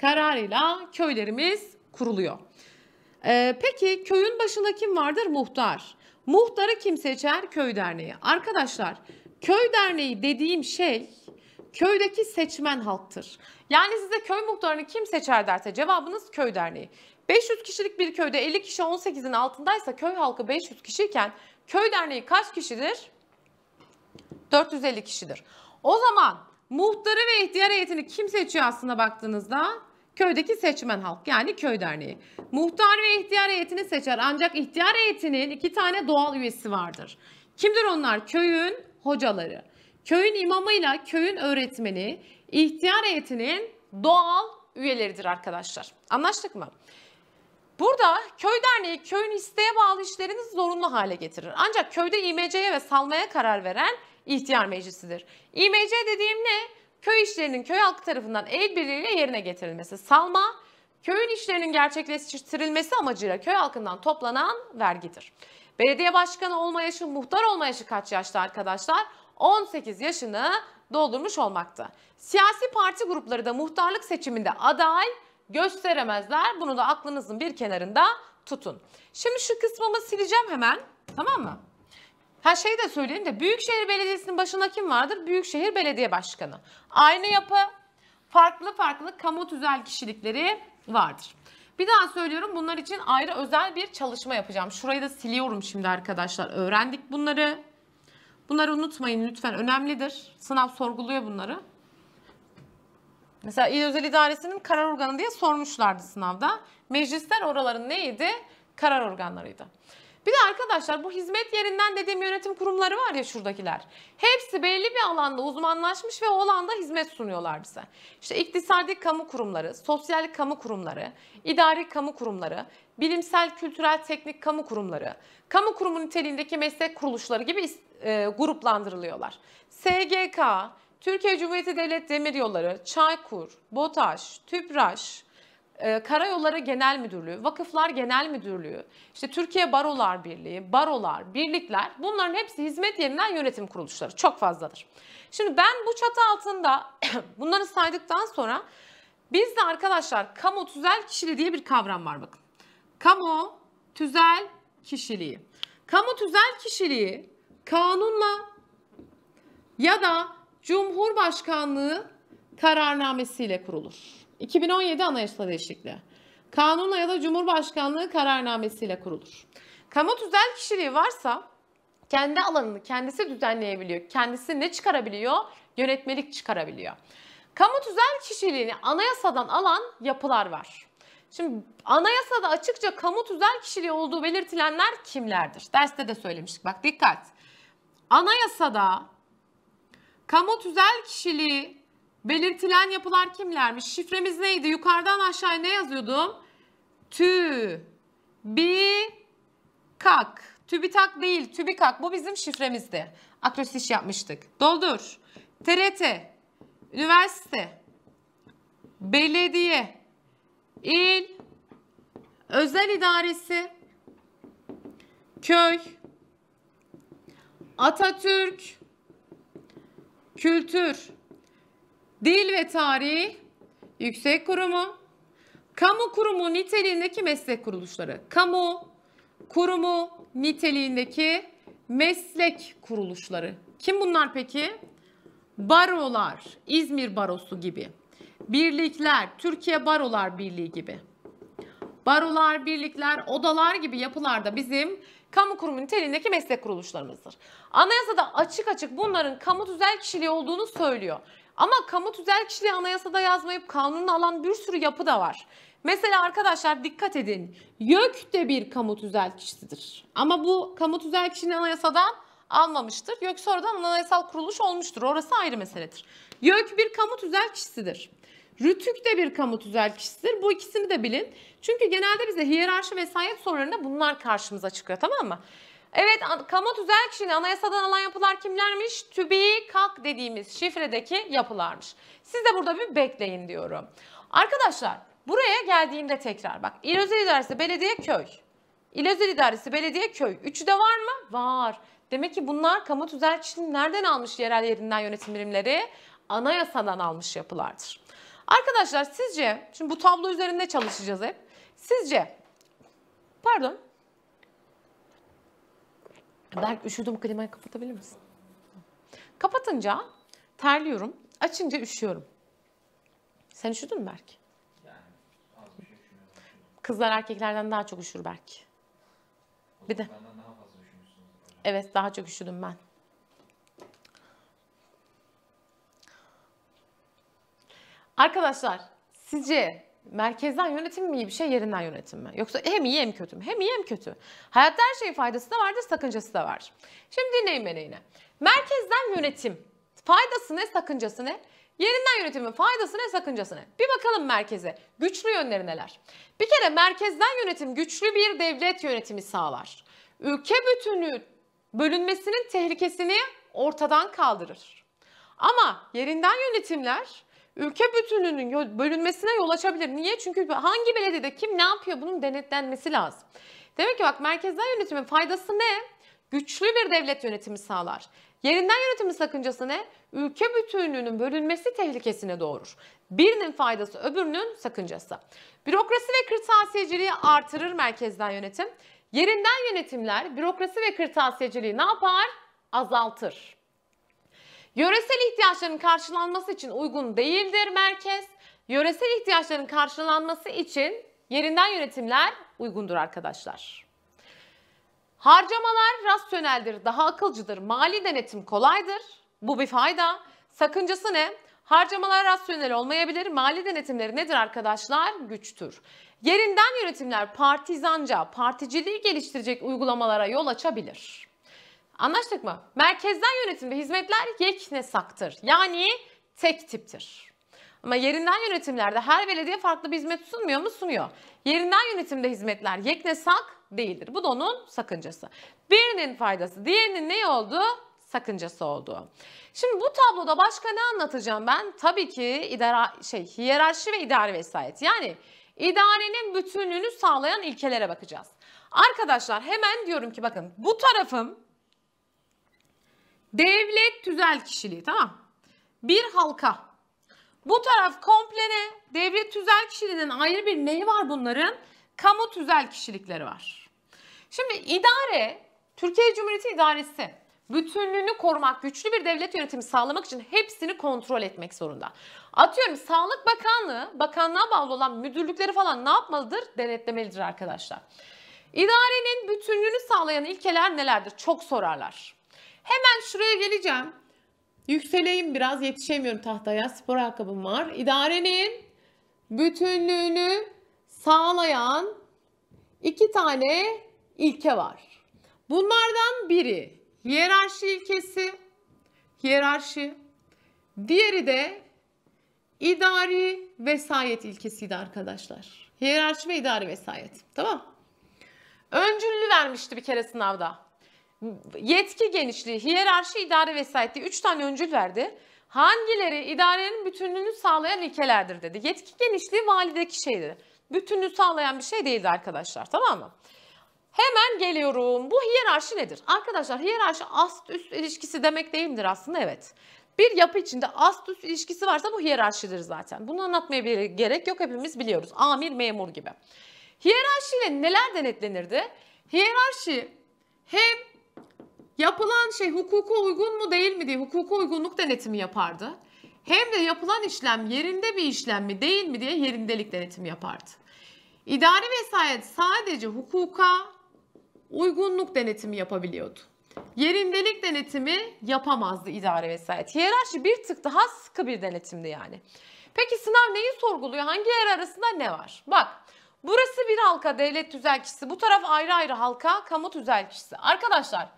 kararıyla köylerimiz kuruluyor. Ee, peki köyün başında kim vardır? Muhtar. Muhtarı kim seçer? Köy derneği. Arkadaşlar köy derneği dediğim şey köydeki seçmen halktır. Yani size köy muhtarını kim seçer derse cevabınız köy derneği. 500 kişilik bir köyde 50 kişi 18'in altındaysa köy halkı 500 kişiyken köy derneği kaç kişidir? 450 kişidir. O zaman muhtarı ve ihtiyar heyetini kim seçiyor aslında baktığınızda? Köydeki seçmen halk yani köy derneği. Muhtar ve ihtiyar heyetini seçer ancak ihtiyar heyetinin iki tane doğal üyesi vardır. Kimdir onlar? Köyün hocaları. Köyün imamıyla köyün öğretmeni, ihtiyar heyetinin doğal üyeleridir arkadaşlar. Anlaştık mı? Burada köy derneği köyün isteğe bağlı işlerini zorunlu hale getirir. Ancak köyde İMC'ye ve salmaya karar veren ihtiyar meclisidir. İMC dediğim ne? Köy işlerinin köy halkı tarafından el birliğiyle yerine getirilmesi. Salma, köyün işlerinin gerçekleştirilmesi amacıyla köy halkından toplanan vergidir. Belediye başkanı olma yaşı, muhtar olma yaşı kaç yaşta arkadaşlar? 18 yaşını doldurmuş olmakta. Siyasi parti grupları da muhtarlık seçiminde aday gösteremezler. Bunu da aklınızın bir kenarında tutun. Şimdi şu kısmımı sileceğim hemen. Tamam mı? Her şeyi de söyleyeyim de Büyükşehir Belediyesi'nin başına kim vardır? Büyükşehir Belediye Başkanı. Aynı yapı, farklı farklı kamu tüzel kişilikleri vardır. Bir daha söylüyorum bunlar için ayrı özel bir çalışma yapacağım. Şurayı da siliyorum şimdi arkadaşlar. Öğrendik bunları. Bunları unutmayın lütfen. Önemlidir. Sınav sorguluyor bunları. Mesela İl Özel İdaresi'nin karar organı diye sormuşlardı sınavda. Meclisler oraların neydi? Karar organlarıydı. Bir de arkadaşlar bu hizmet yerinden dediğim yönetim kurumları var ya şuradakiler. Hepsi belli bir alanda uzmanlaşmış ve o alanda hizmet sunuyorlar bize. İşte iktisadi kamu kurumları, sosyal kamu kurumları, idari kamu kurumları, bilimsel, kültürel, teknik kamu kurumları, kamu kurumu niteliğindeki meslek kuruluşları gibi e, gruplandırılıyorlar. SGK, Türkiye Cumhuriyeti Devlet Demiryolları, Çaykur, BOTAŞ, TÜPRAŞ, e, Karayolları Genel Müdürlüğü, Vakıflar Genel Müdürlüğü, işte Türkiye Barolar Birliği, barolar, birlikler bunların hepsi hizmet yerinden yönetim kuruluşları. Çok fazladır. Şimdi ben bu çatı altında bunları saydıktan sonra bizde arkadaşlar kamu tüzel kişiliği diye bir kavram var bakın. Kamu tüzel kişiliği. Kamu tüzel kişiliği kanunla ya da Cumhurbaşkanlığı kararnamesiyle kurulur. 2017 anayasa değişikliği. Kanunla ya da Cumhurbaşkanlığı kararnamesiyle kurulur. Kamu tüzel kişiliği varsa kendi alanını kendisi düzenleyebiliyor. Kendisi ne çıkarabiliyor? Yönetmelik çıkarabiliyor. Kamu tüzel kişiliğini anayasadan alan yapılar var. Şimdi anayasada açıkça kamu tüzel kişiliği olduğu belirtilenler kimlerdir? Derste de söylemiştik bak dikkat. Anayasada kamu tüzel kişiliği belirtilen yapılar kimlermiş? Şifremiz neydi? Yukarıdan aşağıya ne yazıyordum? Tü, bi, kak. TÜBİTAK değil, TÜBİKAK. Bu bizim şifremizdi. Akrostiş yapmıştık. Doldur. TRT, üniversite, belediye, İl, özel idaresi, köy, Atatürk, kültür, dil ve tarih, yüksek kurumu, kamu kurumu niteliğindeki meslek kuruluşları, kamu kurumu niteliğindeki meslek kuruluşları. Kim bunlar peki? Barolar, İzmir Barosu gibi birlikler, Türkiye Barolar Birliği gibi. Barolar, birlikler, odalar gibi yapılarda bizim kamu kurumu niteliğindeki meslek kuruluşlarımızdır. Anayasada açık açık bunların kamu tüzel kişiliği olduğunu söylüyor. Ama kamu tüzel kişiliği anayasada yazmayıp kanunu alan bir sürü yapı da var. Mesela arkadaşlar dikkat edin. YÖK de bir kamu tüzel kişisidir. Ama bu kamu tüzel kişinin anayasadan almamıştır. YÖK sonradan anayasal kuruluş olmuştur. Orası ayrı meseledir. YÖK bir kamu tüzel kişisidir. Rütük de bir kamu tüzel kişisidir. Bu ikisini de bilin. Çünkü genelde bize hiyerarşi vesayet sorularında bunlar karşımıza çıkıyor tamam mı? Evet kamu tüzel kişinin anayasadan alan yapılar kimlermiş? TÜBİ kalk dediğimiz şifredeki yapılarmış. Siz de burada bir bekleyin diyorum. Arkadaşlar buraya geldiğimde tekrar bak. İl Özel İdaresi Belediye Köy. İl Özel İdaresi Belediye Köy. Üçü de var mı? Var. Demek ki bunlar kamu tüzel kişinin nereden almış yerel yerinden yönetim birimleri? Anayasadan almış yapılardır. Arkadaşlar sizce, şimdi bu tablo üzerinde çalışacağız hep. Sizce, pardon. Berk üşüdüm klimayı kapatabilir misin? Kapatınca terliyorum, açınca üşüyorum. Sen üşüdün mü Berk? Kızlar erkeklerden daha çok üşür Berk. Bir de. Evet daha çok üşüdüm ben. Arkadaşlar sizce merkezden yönetim mi iyi bir şey yerinden yönetim mi? Yoksa hem iyi hem kötü mü? Hem iyi hem kötü. Hayatta her şeyin faydası da vardır sakıncası da var. Şimdi dinleyin beni yine. Merkezden yönetim faydası ne sakıncası ne? Yerinden yönetimin faydası ne sakıncası ne? Bir bakalım merkeze. Güçlü yönleri neler? Bir kere merkezden yönetim güçlü bir devlet yönetimi sağlar. Ülke bütünü bölünmesinin tehlikesini ortadan kaldırır. Ama yerinden yönetimler ülke bütünlüğünün bölünmesine yol açabilir. Niye? Çünkü hangi belediyede kim ne yapıyor bunun denetlenmesi lazım. Demek ki bak merkezden yönetimin faydası ne? Güçlü bir devlet yönetimi sağlar. Yerinden yönetimi sakıncası ne? Ülke bütünlüğünün bölünmesi tehlikesine doğurur. Birinin faydası öbürünün sakıncası. Bürokrasi ve kırtasiyeciliği artırır merkezden yönetim. Yerinden yönetimler bürokrasi ve kırtasiyeciliği ne yapar? Azaltır. Yöresel ihtiyaçların karşılanması için uygun değildir merkez. Yöresel ihtiyaçların karşılanması için yerinden yönetimler uygundur arkadaşlar. Harcamalar rasyoneldir, daha akılcıdır. Mali denetim kolaydır. Bu bir fayda. Sakıncası ne? Harcamalar rasyonel olmayabilir. Mali denetimleri nedir arkadaşlar? Güçtür. Yerinden yönetimler partizanca, particiliği geliştirecek uygulamalara yol açabilir. Anlaştık mı? Merkezden yönetim ve hizmetler yekne saktır. Yani tek tiptir. Ama yerinden yönetimlerde her belediye farklı bir hizmet sunmuyor mu? Sunuyor. Yerinden yönetimde hizmetler yekne sak değildir. Bu da onun sakıncası. Birinin faydası, diğerinin ne oldu? Sakıncası oldu. Şimdi bu tabloda başka ne anlatacağım ben? Tabii ki idara, şey, hiyerarşi ve idari vesayet. Yani idarenin bütünlüğünü sağlayan ilkelere bakacağız. Arkadaşlar hemen diyorum ki bakın bu tarafım Devlet tüzel kişiliği tamam. Bir halka. Bu taraf komple ne? Devlet tüzel kişiliğinin ayrı bir neyi var bunların? Kamu tüzel kişilikleri var. Şimdi idare, Türkiye Cumhuriyeti idaresi bütünlüğünü korumak, güçlü bir devlet yönetimi sağlamak için hepsini kontrol etmek zorunda. Atıyorum Sağlık Bakanlığı, bakanlığa bağlı olan müdürlükleri falan ne yapmalıdır? Denetlemelidir arkadaşlar. İdarenin bütünlüğünü sağlayan ilkeler nelerdir? Çok sorarlar. Hemen şuraya geleceğim. Yükseleyim biraz yetişemiyorum tahtaya. Spor ayakkabım var. İdarenin bütünlüğünü sağlayan iki tane ilke var. Bunlardan biri hiyerarşi ilkesi, hiyerarşi. Diğeri de idari vesayet ilkesiydi arkadaşlar. Hiyerarşi ve idari vesayet. Tamam. Öncüllü vermişti bir kere sınavda yetki genişliği, hiyerarşi, idare vesayet diye 3 tane öncül verdi. Hangileri idarenin bütünlüğünü sağlayan ilkelerdir dedi. Yetki genişliği valideki şeydi. Bütünlüğü sağlayan bir şey değildi arkadaşlar tamam mı? Hemen geliyorum. Bu hiyerarşi nedir? Arkadaşlar hiyerarşi ast üst ilişkisi demek değildir aslında? Evet. Bir yapı içinde ast üst ilişkisi varsa bu hiyerarşidir zaten. Bunu anlatmaya bile gerek yok hepimiz biliyoruz. Amir memur gibi. Hiyerarşiyle neler denetlenirdi? Hiyerarşi hem yapılan şey hukuka uygun mu değil mi diye hukuka uygunluk denetimi yapardı. Hem de yapılan işlem yerinde bir işlem mi değil mi diye yerindelik denetimi yapardı. İdari vesayet sadece hukuka uygunluk denetimi yapabiliyordu. Yerindelik denetimi yapamazdı idare vesayet. Hiyerarşi bir tık daha sıkı bir denetimdi yani. Peki sınav neyi sorguluyor? Hangi yer arasında ne var? Bak burası bir halka devlet tüzel kişisi. Bu taraf ayrı ayrı halka kamu tüzel kişisi. Arkadaşlar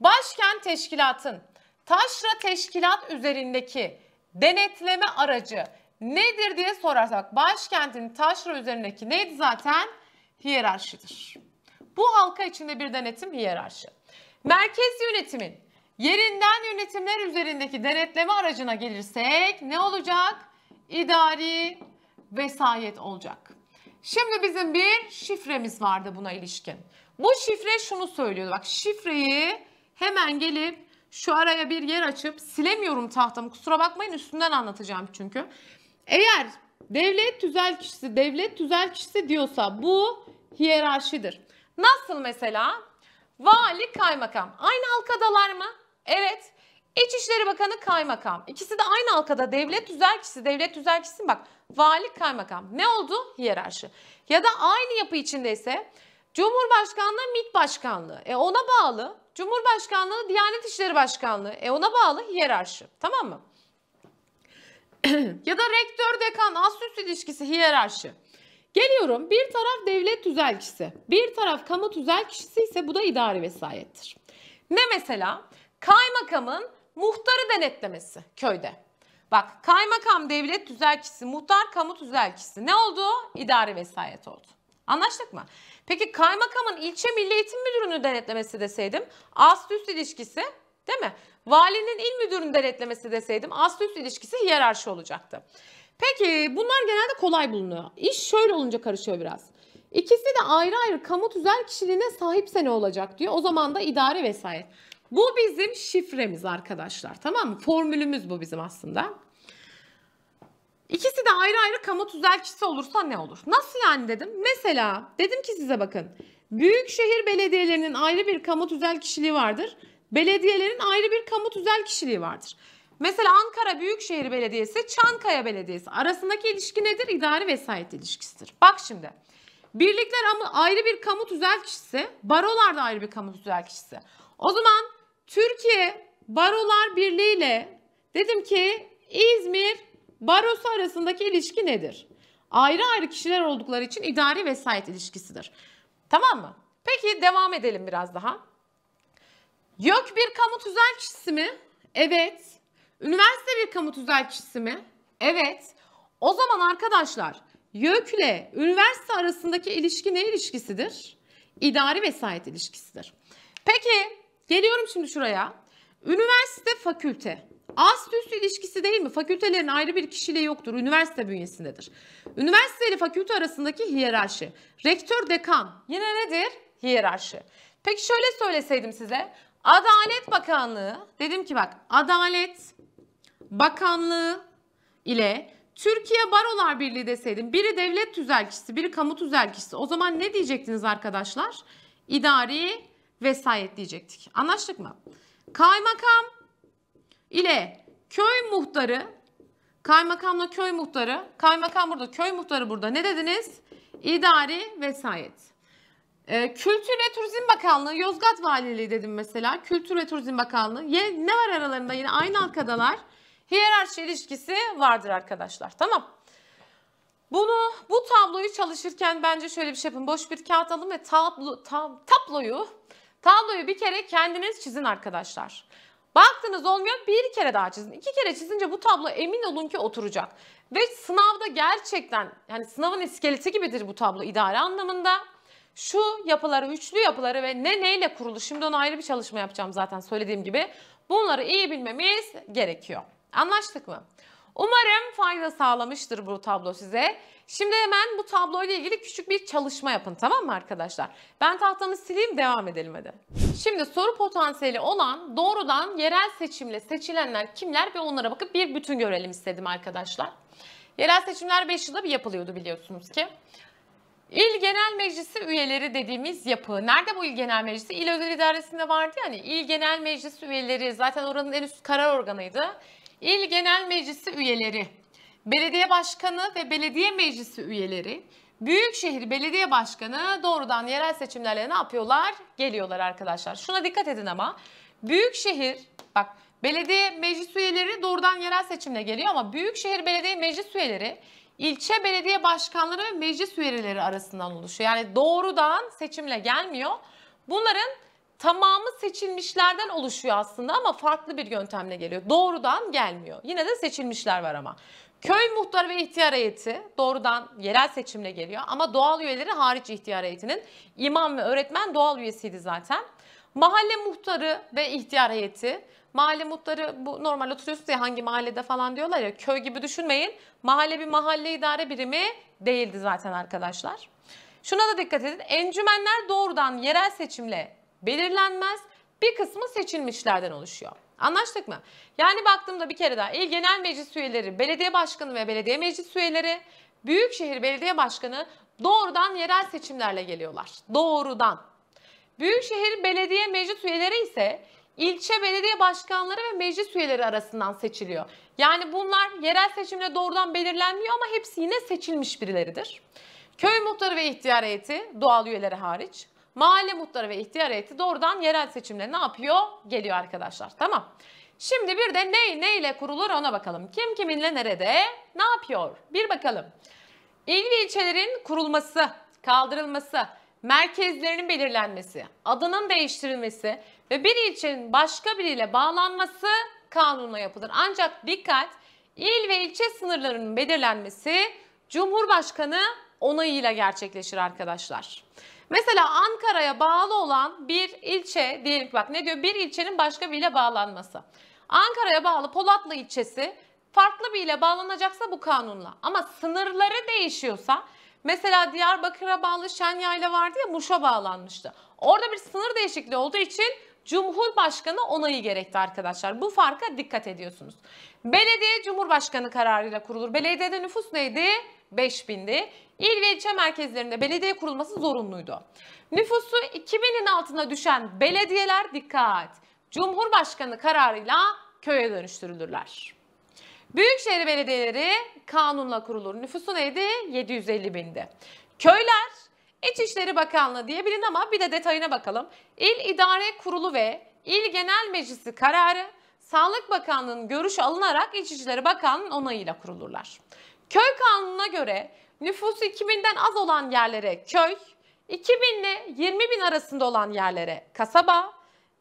Başkent Teşkilat'ın taşra teşkilat üzerindeki denetleme aracı nedir diye sorarsak başkentin taşra üzerindeki neydi zaten? Hiyerarşidir. Bu halka içinde bir denetim hiyerarşi. Merkez yönetimin yerinden yönetimler üzerindeki denetleme aracına gelirsek ne olacak? İdari vesayet olacak. Şimdi bizim bir şifremiz vardı buna ilişkin. Bu şifre şunu söylüyordu. Bak şifreyi hemen gelip şu araya bir yer açıp silemiyorum tahtamı. Kusura bakmayın üstünden anlatacağım çünkü. Eğer devlet tüzel kişisi, devlet tüzel kişisi diyorsa bu hiyerarşidir. Nasıl mesela? Vali kaymakam. Aynı halkadalar mı? Evet. İçişleri Bakanı kaymakam. ikisi de aynı halkada devlet tüzel kişisi, devlet tüzel kişisi bak vali kaymakam. Ne oldu? Hiyerarşi. Ya da aynı yapı içindeyse Cumhurbaşkanlığı MİT Başkanlığı. E ona bağlı. Cumhurbaşkanlığı Diyanet İşleri Başkanlığı. E ona bağlı hiyerarşi. Tamam mı? ya da rektör dekan ast üst ilişkisi hiyerarşi. Geliyorum bir taraf devlet tüzel kişisi, bir taraf kamu tüzel kişisi ise bu da idari vesayettir. Ne mesela? Kaymakamın muhtarı denetlemesi köyde. Bak kaymakam devlet tüzel kişisi, muhtar kamu tüzel kişisi. Ne oldu? İdari vesayet oldu. Anlaştık mı? Peki kaymakamın ilçe milli eğitim müdürünü denetlemesi deseydim ast üst ilişkisi değil mi? Valinin il müdürünü denetlemesi deseydim ast üst ilişkisi hiyerarşi olacaktı. Peki bunlar genelde kolay bulunuyor. İş şöyle olunca karışıyor biraz. İkisi de ayrı ayrı kamu tüzel kişiliğine sahipse ne olacak diyor. O zaman da idare vesaire. Bu bizim şifremiz arkadaşlar tamam mı? Formülümüz bu bizim aslında. İkisi de ayrı ayrı kamu tüzelçisi olursa ne olur? Nasıl yani dedim. Mesela dedim ki size bakın. Büyükşehir belediyelerinin ayrı bir kamu tüzel kişiliği vardır. Belediyelerin ayrı bir kamu tüzel kişiliği vardır. Mesela Ankara Büyükşehir Belediyesi, Çankaya Belediyesi arasındaki ilişki nedir? İdari vesayet ilişkisidir. Bak şimdi. Birlikler ama ayrı bir kamu tüzel kişisi, barolar da ayrı bir kamu tüzel kişisi. O zaman Türkiye Barolar Birliği ile dedim ki İzmir barosu arasındaki ilişki nedir? Ayrı ayrı kişiler oldukları için idari vesayet ilişkisidir. Tamam mı? Peki devam edelim biraz daha. YÖK bir kamu tüzel kişisi mi? Evet. Üniversite bir kamu tüzel kişisi mi? Evet. O zaman arkadaşlar YÖK ile üniversite arasındaki ilişki ne ilişkisidir? İdari vesayet ilişkisidir. Peki geliyorum şimdi şuraya. Üniversite fakülte. Ast üstü ilişkisi değil mi? Fakültelerin ayrı bir kişiliği yoktur. Üniversite bünyesindedir. Üniversite ile fakülte arasındaki hiyerarşi. Rektör dekan yine nedir? Hiyerarşi. Peki şöyle söyleseydim size. Adalet Bakanlığı dedim ki bak Adalet Bakanlığı ile Türkiye Barolar Birliği deseydim biri devlet tüzel kişisi biri kamu tüzel kişisi o zaman ne diyecektiniz arkadaşlar? İdari vesayet diyecektik. Anlaştık mı? Kaymakam ile köy muhtarı kaymakamla köy muhtarı kaymakam burada köy muhtarı burada ne dediniz? İdari vesayet. Ee, Kültür ve Turizm Bakanlığı, Yozgat Valiliği dedim mesela. Kültür ve Turizm Bakanlığı. Ye, ne var aralarında yine aynı halkadalar. Hiyerarşi ilişkisi vardır arkadaşlar. Tamam. Bunu bu tabloyu çalışırken bence şöyle bir şey yapın. Boş bir kağıt alın ve tablo, tab, tabloyu tabloyu bir kere kendiniz çizin arkadaşlar. Baktınız olmuyor bir kere daha çizin. İki kere çizince bu tablo emin olun ki oturacak. Ve sınavda gerçekten yani sınavın iskeleti gibidir bu tablo idare anlamında. Şu yapıları, üçlü yapıları ve ne neyle kurulu şimdi ona ayrı bir çalışma yapacağım zaten söylediğim gibi. Bunları iyi bilmemiz gerekiyor. Anlaştık mı? Umarım fayda sağlamıştır bu tablo size. Şimdi hemen bu tabloyla ilgili küçük bir çalışma yapın tamam mı arkadaşlar? Ben tahtamı sileyim devam edelim hadi. Şimdi soru potansiyeli olan doğrudan yerel seçimle seçilenler kimler ve onlara bakıp bir bütün görelim istedim arkadaşlar. Yerel seçimler 5 yılda bir yapılıyordu biliyorsunuz ki. İl Genel Meclisi üyeleri dediğimiz yapı. Nerede bu İl Genel Meclisi? İl Özel İdaresi'nde vardı yani. İl Genel Meclisi üyeleri zaten oranın en üst karar organıydı. İl Genel Meclisi üyeleri belediye başkanı ve belediye meclisi üyeleri Büyükşehir Belediye Başkanı doğrudan yerel seçimlerle ne yapıyorlar? Geliyorlar arkadaşlar. Şuna dikkat edin ama. Büyükşehir bak belediye meclis üyeleri doğrudan yerel seçimle geliyor ama Büyükşehir Belediye Meclis üyeleri ilçe belediye başkanları ve meclis üyeleri arasından oluşuyor. Yani doğrudan seçimle gelmiyor. Bunların tamamı seçilmişlerden oluşuyor aslında ama farklı bir yöntemle geliyor. Doğrudan gelmiyor. Yine de seçilmişler var ama. Köy muhtarı ve ihtiyar heyeti doğrudan yerel seçimle geliyor ama doğal üyeleri hariç ihtiyar heyetinin imam ve öğretmen doğal üyesiydi zaten. Mahalle muhtarı ve ihtiyar heyeti. Mahalle muhtarı bu normal oturuyorsunuz ya hangi mahallede falan diyorlar ya köy gibi düşünmeyin. Mahalle bir mahalle idare birimi değildi zaten arkadaşlar. Şuna da dikkat edin. Encümenler doğrudan yerel seçimle belirlenmez. Bir kısmı seçilmişlerden oluşuyor. Anlaştık mı? Yani baktığımda bir kere daha il genel meclis üyeleri, belediye başkanı ve belediye meclis üyeleri, büyükşehir belediye başkanı doğrudan yerel seçimlerle geliyorlar. Doğrudan. Büyükşehir belediye meclis üyeleri ise ilçe belediye başkanları ve meclis üyeleri arasından seçiliyor. Yani bunlar yerel seçimle doğrudan belirlenmiyor ama hepsi yine seçilmiş birileridir. Köy muhtarı ve ihtiyar heyeti doğal üyeleri hariç mahalle muhtarı ve ihtiyar heyeti doğrudan yerel seçimle ne yapıyor? Geliyor arkadaşlar. Tamam. Şimdi bir de ne, neyle kurulur ona bakalım. Kim kiminle nerede ne yapıyor? Bir bakalım. İl ve ilçelerin kurulması, kaldırılması, merkezlerinin belirlenmesi, adının değiştirilmesi ve bir ilçenin başka biriyle bağlanması kanunla yapılır. Ancak dikkat il ve ilçe sınırlarının belirlenmesi Cumhurbaşkanı onayıyla gerçekleşir arkadaşlar. Mesela Ankara'ya bağlı olan bir ilçe diyelim bak ne diyor? Bir ilçenin başka bir ile bağlanması. Ankara'ya bağlı Polatlı ilçesi farklı bir ile bağlanacaksa bu kanunla. Ama sınırları değişiyorsa mesela Diyarbakır'a bağlı Şenya ile vardı ya Muş'a bağlanmıştı. Orada bir sınır değişikliği olduğu için Cumhurbaşkanı onayı gerekti arkadaşlar. Bu farka dikkat ediyorsunuz. Belediye Cumhurbaşkanı kararıyla kurulur. Belediyede nüfus neydi? 5000'di. İl ve ilçe merkezlerinde belediye kurulması zorunluydu. Nüfusu 2000'in altına düşen belediyeler dikkat. Cumhurbaşkanı kararıyla köye dönüştürülürler. Büyükşehir belediyeleri kanunla kurulur. Nüfusu neydi? 750 bindi. Köyler İçişleri Bakanlığı diye bilin ama bir de detayına bakalım. İl İdare Kurulu ve İl Genel Meclisi kararı Sağlık Bakanlığı'nın görüşü alınarak İçişleri Bakanlığı'nın onayıyla kurulurlar. Köy kanununa göre nüfusu 2000'den az olan yerlere köy, 2000 ile 20 bin arasında olan yerlere kasaba,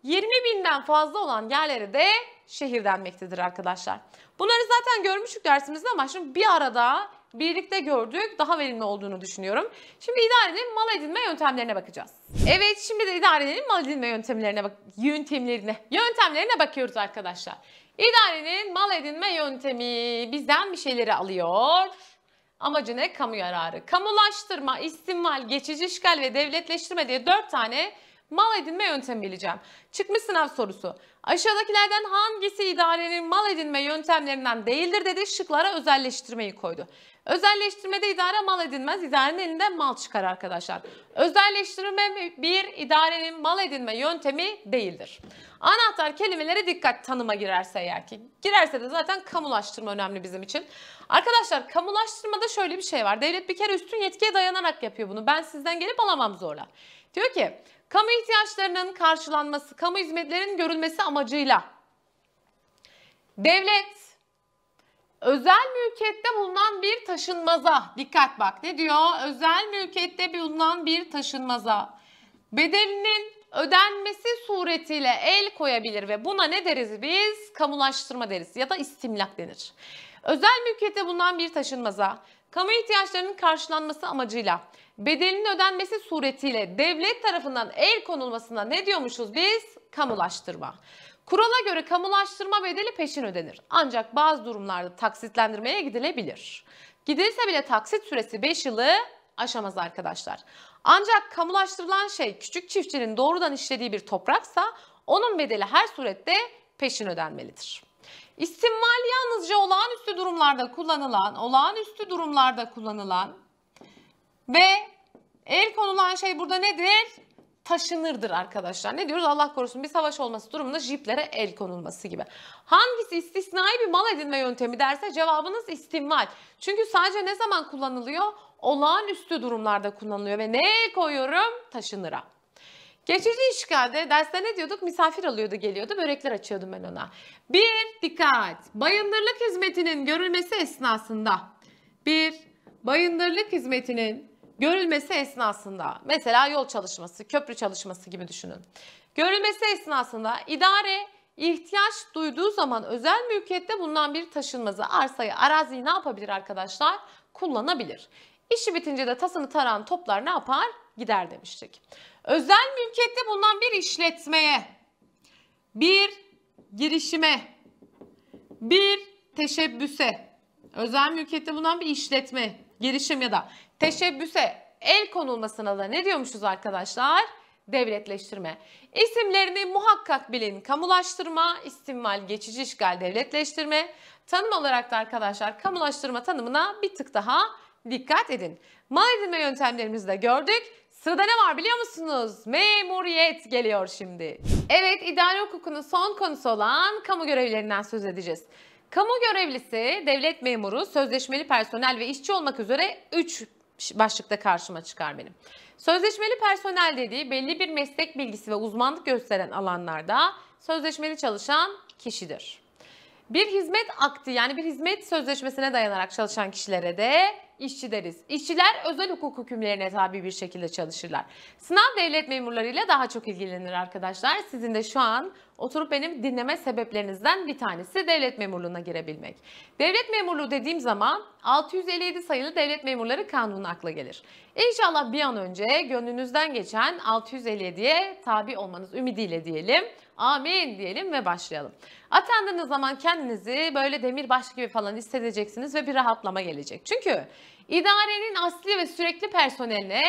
20 binden fazla olan yerlere de şehir denmektedir arkadaşlar. Bunları zaten görmüştük dersimizde ama şimdi bir arada birlikte gördük. Daha verimli olduğunu düşünüyorum. Şimdi idarenin mal edinme yöntemlerine bakacağız. Evet şimdi de idarenin mal edinme yöntemlerine bak yöntemlerine yöntemlerine bakıyoruz arkadaşlar. İdarenin mal edinme yöntemi bizden bir şeyleri alıyor. Amacı ne? Kamu yararı. Kamulaştırma, istinval, geçici işgal ve devletleştirme diye dört tane mal edinme yöntemi bileceğim. Çıkmış sınav sorusu. Aşağıdakilerden hangisi idarenin mal edinme yöntemlerinden değildir dedi şıklara özelleştirmeyi koydu. Özelleştirmede idare mal edinmez, idarenin elinden mal çıkar arkadaşlar. Özelleştirme bir idarenin mal edinme yöntemi değildir. Anahtar kelimeleri dikkat tanıma girerse eğer ki. Girerse de zaten kamulaştırma önemli bizim için. Arkadaşlar kamulaştırmada şöyle bir şey var. Devlet bir kere üstün yetkiye dayanarak yapıyor bunu. Ben sizden gelip alamam zorla. Diyor ki Kamu ihtiyaçlarının karşılanması, kamu hizmetlerinin görülmesi amacıyla devlet özel mülkiyette bulunan bir taşınmaza dikkat bak ne diyor? Özel mülkiyette bulunan bir taşınmaza bedelinin ödenmesi suretiyle el koyabilir ve buna ne deriz biz? Kamulaştırma deriz ya da istimlak denir. Özel mülkiyette bulunan bir taşınmaza kamu ihtiyaçlarının karşılanması amacıyla bedelinin ödenmesi suretiyle devlet tarafından el konulmasına ne diyormuşuz biz? Kamulaştırma. Kurala göre kamulaştırma bedeli peşin ödenir. Ancak bazı durumlarda taksitlendirmeye gidilebilir. Gidilse bile taksit süresi 5 yılı aşamaz arkadaşlar. Ancak kamulaştırılan şey küçük çiftçinin doğrudan işlediği bir topraksa onun bedeli her surette peşin ödenmelidir. İstimmal yalnızca olağanüstü durumlarda kullanılan, olağanüstü durumlarda kullanılan ve el konulan şey burada nedir? Taşınırdır arkadaşlar. Ne diyoruz? Allah korusun bir savaş olması durumunda jiplere el konulması gibi. Hangisi istisnai bir mal edinme yöntemi derse cevabınız istimal. Çünkü sadece ne zaman kullanılıyor? Olağanüstü durumlarda kullanılıyor ve ne koyuyorum? Taşınıra. Geçici işgalde derste ne diyorduk? Misafir alıyordu geliyordu. Börekler açıyordum ben ona. Bir, dikkat. Bayındırlık hizmetinin görülmesi esnasında. Bir, bayındırlık hizmetinin görülmesi esnasında mesela yol çalışması, köprü çalışması gibi düşünün. Görülmesi esnasında idare ihtiyaç duyduğu zaman özel mülkiyette bulunan bir taşınmazı, arsayı, araziyi ne yapabilir arkadaşlar? Kullanabilir. İşi bitince de tasını taran toplar ne yapar? Gider demiştik. Özel mülkiyette bulunan bir işletmeye, bir girişime, bir teşebbüse, özel mülkiyette bulunan bir işletme, girişim ya da teşebbüse el konulmasına da ne diyormuşuz arkadaşlar? Devletleştirme. İsimlerini muhakkak bilin. Kamulaştırma, istimal, geçici işgal, devletleştirme. Tanım olarak da arkadaşlar kamulaştırma tanımına bir tık daha dikkat edin. Mal edinme yöntemlerimizi de gördük. Sırada ne var biliyor musunuz? Memuriyet geliyor şimdi. Evet idari hukukunun son konusu olan kamu görevlerinden söz edeceğiz. Kamu görevlisi, devlet memuru, sözleşmeli personel ve işçi olmak üzere 3 başlıkta karşıma çıkar benim. Sözleşmeli personel dediği belli bir meslek bilgisi ve uzmanlık gösteren alanlarda sözleşmeli çalışan kişidir. Bir hizmet akti yani bir hizmet sözleşmesine dayanarak çalışan kişilere de işçi deriz. İşçiler özel hukuk hükümlerine tabi bir şekilde çalışırlar. Sınav devlet memurlarıyla daha çok ilgilenir arkadaşlar. Sizin de şu an Oturup benim dinleme sebeplerinizden bir tanesi devlet memurluğuna girebilmek. Devlet memurluğu dediğim zaman 657 sayılı Devlet Memurları Kanunu akla gelir. İnşallah bir an önce gönlünüzden geçen 657'ye tabi olmanız ümidiyle diyelim. Amin diyelim ve başlayalım. Atandığınız zaman kendinizi böyle demirbaş gibi falan hissedeceksiniz ve bir rahatlama gelecek. Çünkü idarenin asli ve sürekli personeline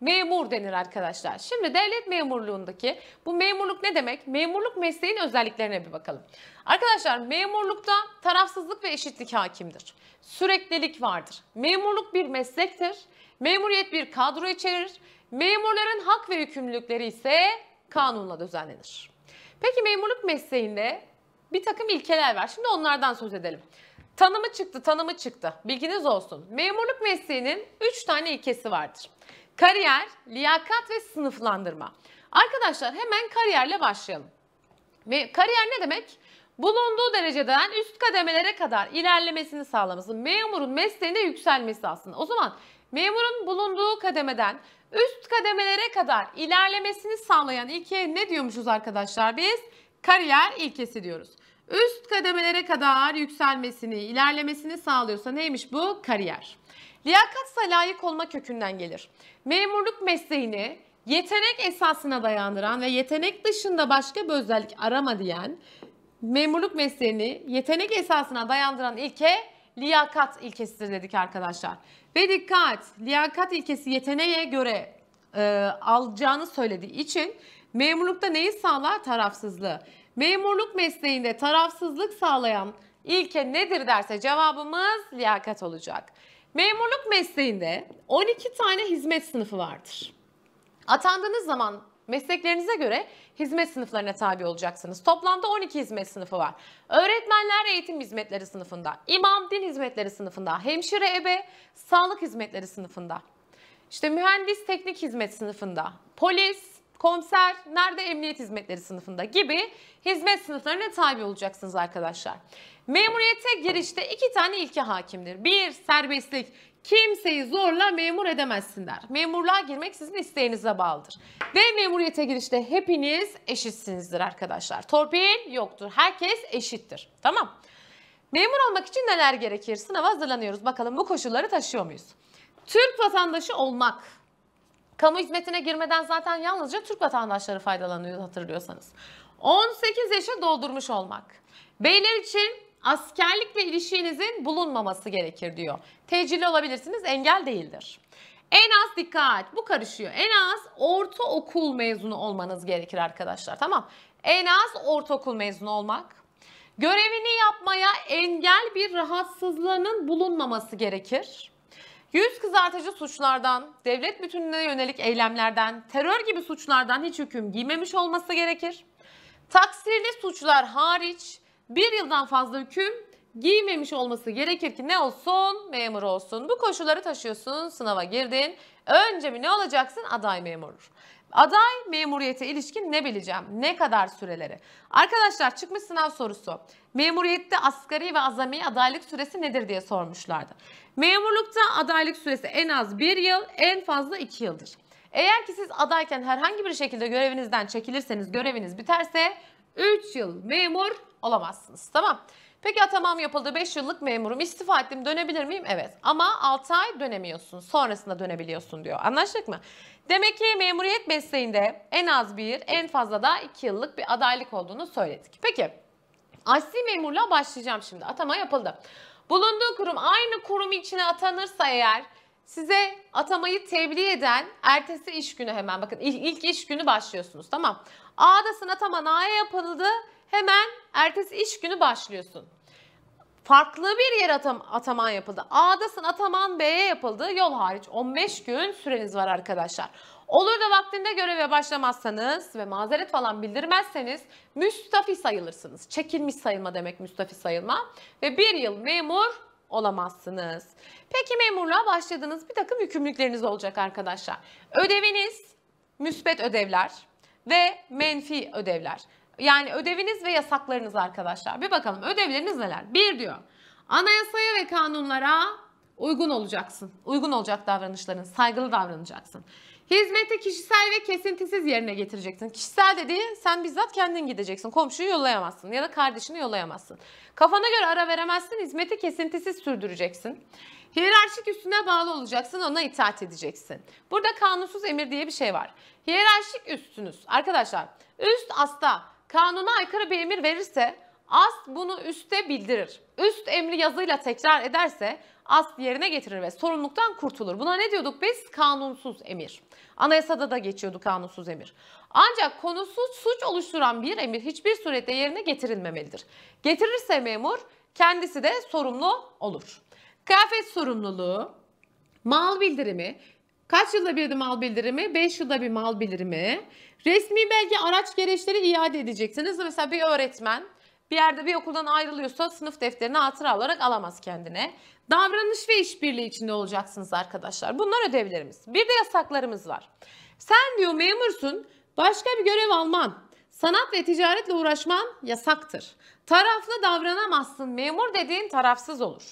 memur denir arkadaşlar. Şimdi devlet memurluğundaki bu memurluk ne demek? Memurluk mesleğin özelliklerine bir bakalım. Arkadaşlar memurlukta tarafsızlık ve eşitlik hakimdir. Süreklilik vardır. Memurluk bir meslektir. Memuriyet bir kadro içerir. Memurların hak ve yükümlülükleri ise kanunla düzenlenir. Peki memurluk mesleğinde bir takım ilkeler var. Şimdi onlardan söz edelim. Tanımı çıktı, tanımı çıktı. Bilginiz olsun. Memurluk mesleğinin 3 tane ilkesi vardır. Kariyer, liyakat ve sınıflandırma. Arkadaşlar hemen kariyerle başlayalım. Ve kariyer ne demek? Bulunduğu dereceden üst kademelere kadar ilerlemesini sağlaması, memurun mesleğinde yükselmesi aslında. O zaman memurun bulunduğu kademeden üst kademelere kadar ilerlemesini sağlayan ilkeye ne diyormuşuz arkadaşlar biz? Kariyer ilkesi diyoruz. Üst kademelere kadar yükselmesini, ilerlemesini sağlıyorsa neymiş bu? Kariyer. Liyakatsa layık olma kökünden gelir. Memurluk mesleğini yetenek esasına dayandıran ve yetenek dışında başka bir özellik arama diyen memurluk mesleğini yetenek esasına dayandıran ilke liyakat ilkesidir dedik arkadaşlar. Ve dikkat liyakat ilkesi yeteneğe göre e, alacağını söylediği için memurlukta neyi sağlar? Tarafsızlığı. Memurluk mesleğinde tarafsızlık sağlayan ilke nedir derse cevabımız liyakat olacak. Memurluk mesleğinde 12 tane hizmet sınıfı vardır. Atandığınız zaman mesleklerinize göre hizmet sınıflarına tabi olacaksınız. Toplamda 12 hizmet sınıfı var. Öğretmenler eğitim hizmetleri sınıfında, imam din hizmetleri sınıfında, hemşire ebe sağlık hizmetleri sınıfında. İşte mühendis teknik hizmet sınıfında, polis, komiser, nerede emniyet hizmetleri sınıfında gibi hizmet sınıflarına tabi olacaksınız arkadaşlar. Memuriyete girişte iki tane ilke hakimdir. Bir, serbestlik. Kimseyi zorla memur edemezsin der. Memurluğa girmek sizin isteğinize bağlıdır. Ve memuriyete girişte hepiniz eşitsinizdir arkadaşlar. Torpil yoktur. Herkes eşittir. Tamam. Memur olmak için neler gerekir? Sınava hazırlanıyoruz. Bakalım bu koşulları taşıyor muyuz? Türk vatandaşı olmak. Kamu hizmetine girmeden zaten yalnızca Türk vatandaşları faydalanıyor hatırlıyorsanız. 18 yaşa doldurmuş olmak. Beyler için askerlikle ilişkinizin bulunmaması gerekir diyor. Tecilli olabilirsiniz engel değildir. En az dikkat bu karışıyor. En az ortaokul mezunu olmanız gerekir arkadaşlar tamam. En az ortaokul mezunu olmak. Görevini yapmaya engel bir rahatsızlığının bulunmaması gerekir. Yüz kızartıcı suçlardan, devlet bütünlüğüne yönelik eylemlerden, terör gibi suçlardan hiç hüküm giymemiş olması gerekir. Taksirli suçlar hariç bir yıldan fazla hüküm giymemiş olması gerekir ki ne olsun? Memur olsun. Bu koşulları taşıyorsun, sınava girdin. Önce mi ne olacaksın? Aday memur. Aday memuriyete ilişkin ne bileceğim? Ne kadar süreleri? Arkadaşlar çıkmış sınav sorusu. Memuriyette asgari ve azami adaylık süresi nedir diye sormuşlardı. Memurlukta adaylık süresi en az bir yıl, en fazla iki yıldır. Eğer ki siz adayken herhangi bir şekilde görevinizden çekilirseniz, göreviniz biterse 3 yıl memur olamazsınız. Tamam. Peki atamam yapıldı 5 yıllık memurum istifa ettim dönebilir miyim? Evet ama 6 ay dönemiyorsun sonrasında dönebiliyorsun diyor anlaştık mı? Demek ki memuriyet mesleğinde en az bir en fazla da 2 yıllık bir adaylık olduğunu söyledik. Peki asli memurla başlayacağım şimdi atama yapıldı. Bulunduğu kurum aynı kurum içine atanırsa eğer Size atamayı tebliğ eden ertesi iş günü hemen bakın ilk, ilk iş günü başlıyorsunuz tamam. A'dasın ataman A'ya yapıldı hemen ertesi iş günü başlıyorsun. Farklı bir yer atam ataman yapıldı. A'dasın ataman B'ye yapıldı. Yol hariç 15 gün süreniz var arkadaşlar. Olur da vaktinde göreve başlamazsanız ve mazeret falan bildirmezseniz müstafi sayılırsınız. Çekilmiş sayılma demek müstafi sayılma. Ve bir yıl memur olamazsınız. Peki memurluğa başladığınız Bir takım yükümlülükleriniz olacak arkadaşlar. Ödeviniz müspet ödevler ve menfi ödevler. Yani ödeviniz ve yasaklarınız arkadaşlar. Bir bakalım ödevleriniz neler? Bir diyor. Anayasaya ve kanunlara uygun olacaksın. Uygun olacak davranışların, saygılı davranacaksın. Hizmeti kişisel ve kesintisiz yerine getireceksin. Kişisel dediği sen bizzat kendin gideceksin. Komşuyu yollayamazsın ya da kardeşini yollayamazsın. Kafana göre ara veremezsin. Hizmeti kesintisiz sürdüreceksin. Hiyerarşik üstüne bağlı olacaksın, ona itaat edeceksin. Burada kanunsuz emir diye bir şey var. Hiyerarşik üstünüz. Arkadaşlar üst asta kanuna aykırı bir emir verirse Ast bunu üste bildirir. Üst emri yazıyla tekrar ederse ast yerine getirir ve sorumluluktan kurtulur. Buna ne diyorduk biz? Kanunsuz emir. Anayasada da geçiyordu kanunsuz emir. Ancak konusu suç oluşturan bir emir hiçbir surette yerine getirilmemelidir. Getirirse memur kendisi de sorumlu olur. Kıyafet sorumluluğu, mal bildirimi, kaç yılda bir mal bildirimi? 5 yılda bir mal bildirimi. Resmi belge araç gereçleri iade edeceksiniz. Mesela bir öğretmen bir yerde bir okuldan ayrılıyorsa sınıf defterini hatıra olarak alamaz kendine. Davranış ve işbirliği içinde olacaksınız arkadaşlar. Bunlar ödevlerimiz. Bir de yasaklarımız var. Sen diyor memursun, başka bir görev alman, sanat ve ticaretle uğraşman yasaktır. Taraflı davranamazsın. Memur dediğin tarafsız olur.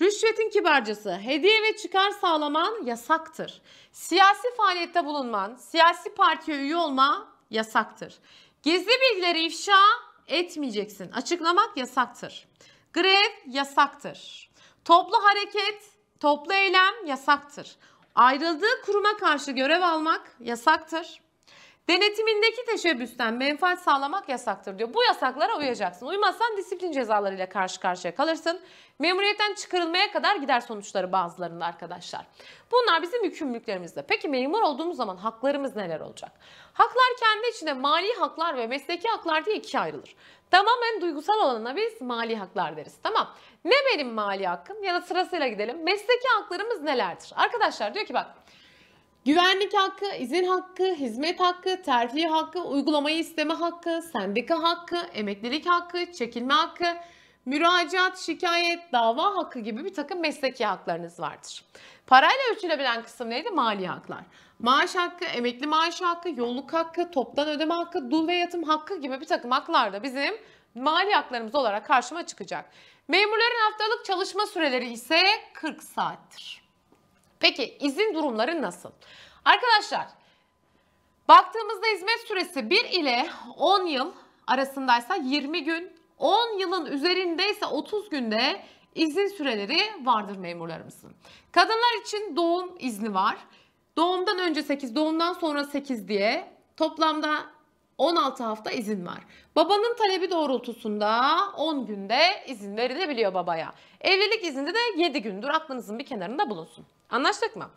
Rüşvetin kibarcası, hediye ve çıkar sağlaman yasaktır. Siyasi faaliyette bulunman, siyasi partiye üye olma yasaktır. Gizli bilgileri ifşa etmeyeceksin. Açıklamak yasaktır. Grev yasaktır. Toplu hareket, toplu eylem yasaktır. Ayrıldığı kuruma karşı görev almak yasaktır. Denetimindeki teşebbüsten menfaat sağlamak yasaktır diyor. Bu yasaklara uyacaksın. Uymazsan disiplin cezalarıyla karşı karşıya kalırsın. Memuriyetten çıkarılmaya kadar gider sonuçları bazılarının arkadaşlar. Bunlar bizim yükümlülüklerimizde. Peki memur olduğumuz zaman haklarımız neler olacak? Haklar kendi içinde mali haklar ve mesleki haklar diye ikiye ayrılır. Tamamen duygusal olana biz mali haklar deriz. Tamam. Ne benim mali hakkım? Ya da sırasıyla gidelim. Mesleki haklarımız nelerdir? Arkadaşlar diyor ki bak Güvenlik hakkı, izin hakkı, hizmet hakkı, terfi hakkı, uygulamayı isteme hakkı, sendika hakkı, emeklilik hakkı, çekilme hakkı, müracaat, şikayet, dava hakkı gibi bir takım mesleki haklarınız vardır. Parayla ölçülebilen kısım neydi? Mali haklar. Maaş hakkı, emekli maaş hakkı, yolluk hakkı, toptan ödeme hakkı, dul ve yatım hakkı gibi bir takım haklar da bizim mali haklarımız olarak karşıma çıkacak. Memurların haftalık çalışma süreleri ise 40 saattir. Peki izin durumları nasıl? Arkadaşlar baktığımızda hizmet süresi 1 ile 10 yıl arasındaysa 20 gün, 10 yılın üzerindeyse 30 günde izin süreleri vardır memurlarımızın. Kadınlar için doğum izni var. Doğumdan önce 8, doğumdan sonra 8 diye toplamda 16 hafta izin var. Babanın talebi doğrultusunda 10 günde izin verilebiliyor babaya. Evlilik izinde de 7 gündür aklınızın bir kenarında bulunsun. Anlaştık mı?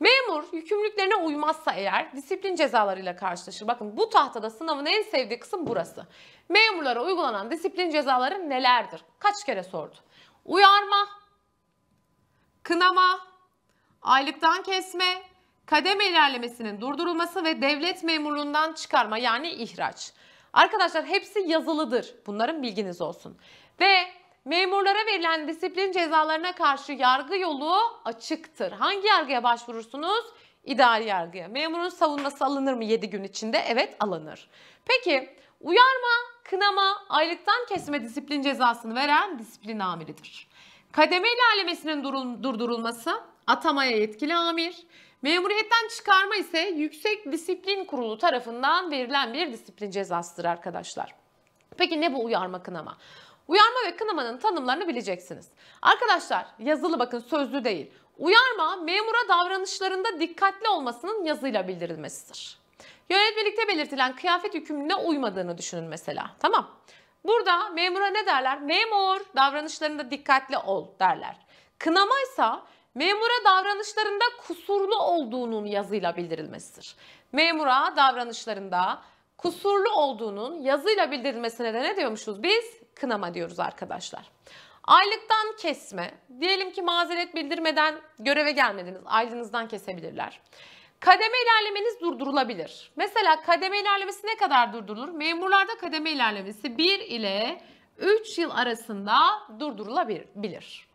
Memur yükümlülüklerine uymazsa eğer disiplin cezalarıyla karşılaşır. Bakın bu tahtada sınavın en sevdiği kısım burası. Memurlara uygulanan disiplin cezaları nelerdir? Kaç kere sordu? Uyarma, kınama, aylıktan kesme, kademe ilerlemesinin durdurulması ve devlet memurluğundan çıkarma yani ihraç. Arkadaşlar hepsi yazılıdır. Bunların bilginiz olsun. Ve Memurlara verilen disiplin cezalarına karşı yargı yolu açıktır. Hangi yargıya başvurursunuz? İdari yargıya. Memurun savunması alınır mı 7 gün içinde? Evet alınır. Peki uyarma, kınama, aylıktan kesme disiplin cezasını veren disiplin amiridir. Kademe ilerlemesinin durdurulması atamaya yetkili amir, memuriyetten çıkarma ise Yüksek Disiplin Kurulu tarafından verilen bir disiplin cezasıdır arkadaşlar. Peki ne bu uyarma kınama? Uyarma ve kınamanın tanımlarını bileceksiniz. Arkadaşlar yazılı bakın sözlü değil. Uyarma memura davranışlarında dikkatli olmasının yazıyla bildirilmesidir. Yönetmelikte belirtilen kıyafet hükmüne uymadığını düşünün mesela. Tamam. Burada memura ne derler? Memur davranışlarında dikkatli ol derler. Kınamaysa memura davranışlarında kusurlu olduğunun yazıyla bildirilmesidir. Memura davranışlarında kusurlu olduğunun yazıyla bildirilmesine de ne diyormuşuz biz? kınama diyoruz arkadaşlar. Aylıktan kesme. Diyelim ki mazeret bildirmeden göreve gelmediniz. Aylığınızdan kesebilirler. Kademe ilerlemeniz durdurulabilir. Mesela kademe ilerlemesi ne kadar durdurulur? Memurlarda kademe ilerlemesi 1 ile 3 yıl arasında durdurulabilir.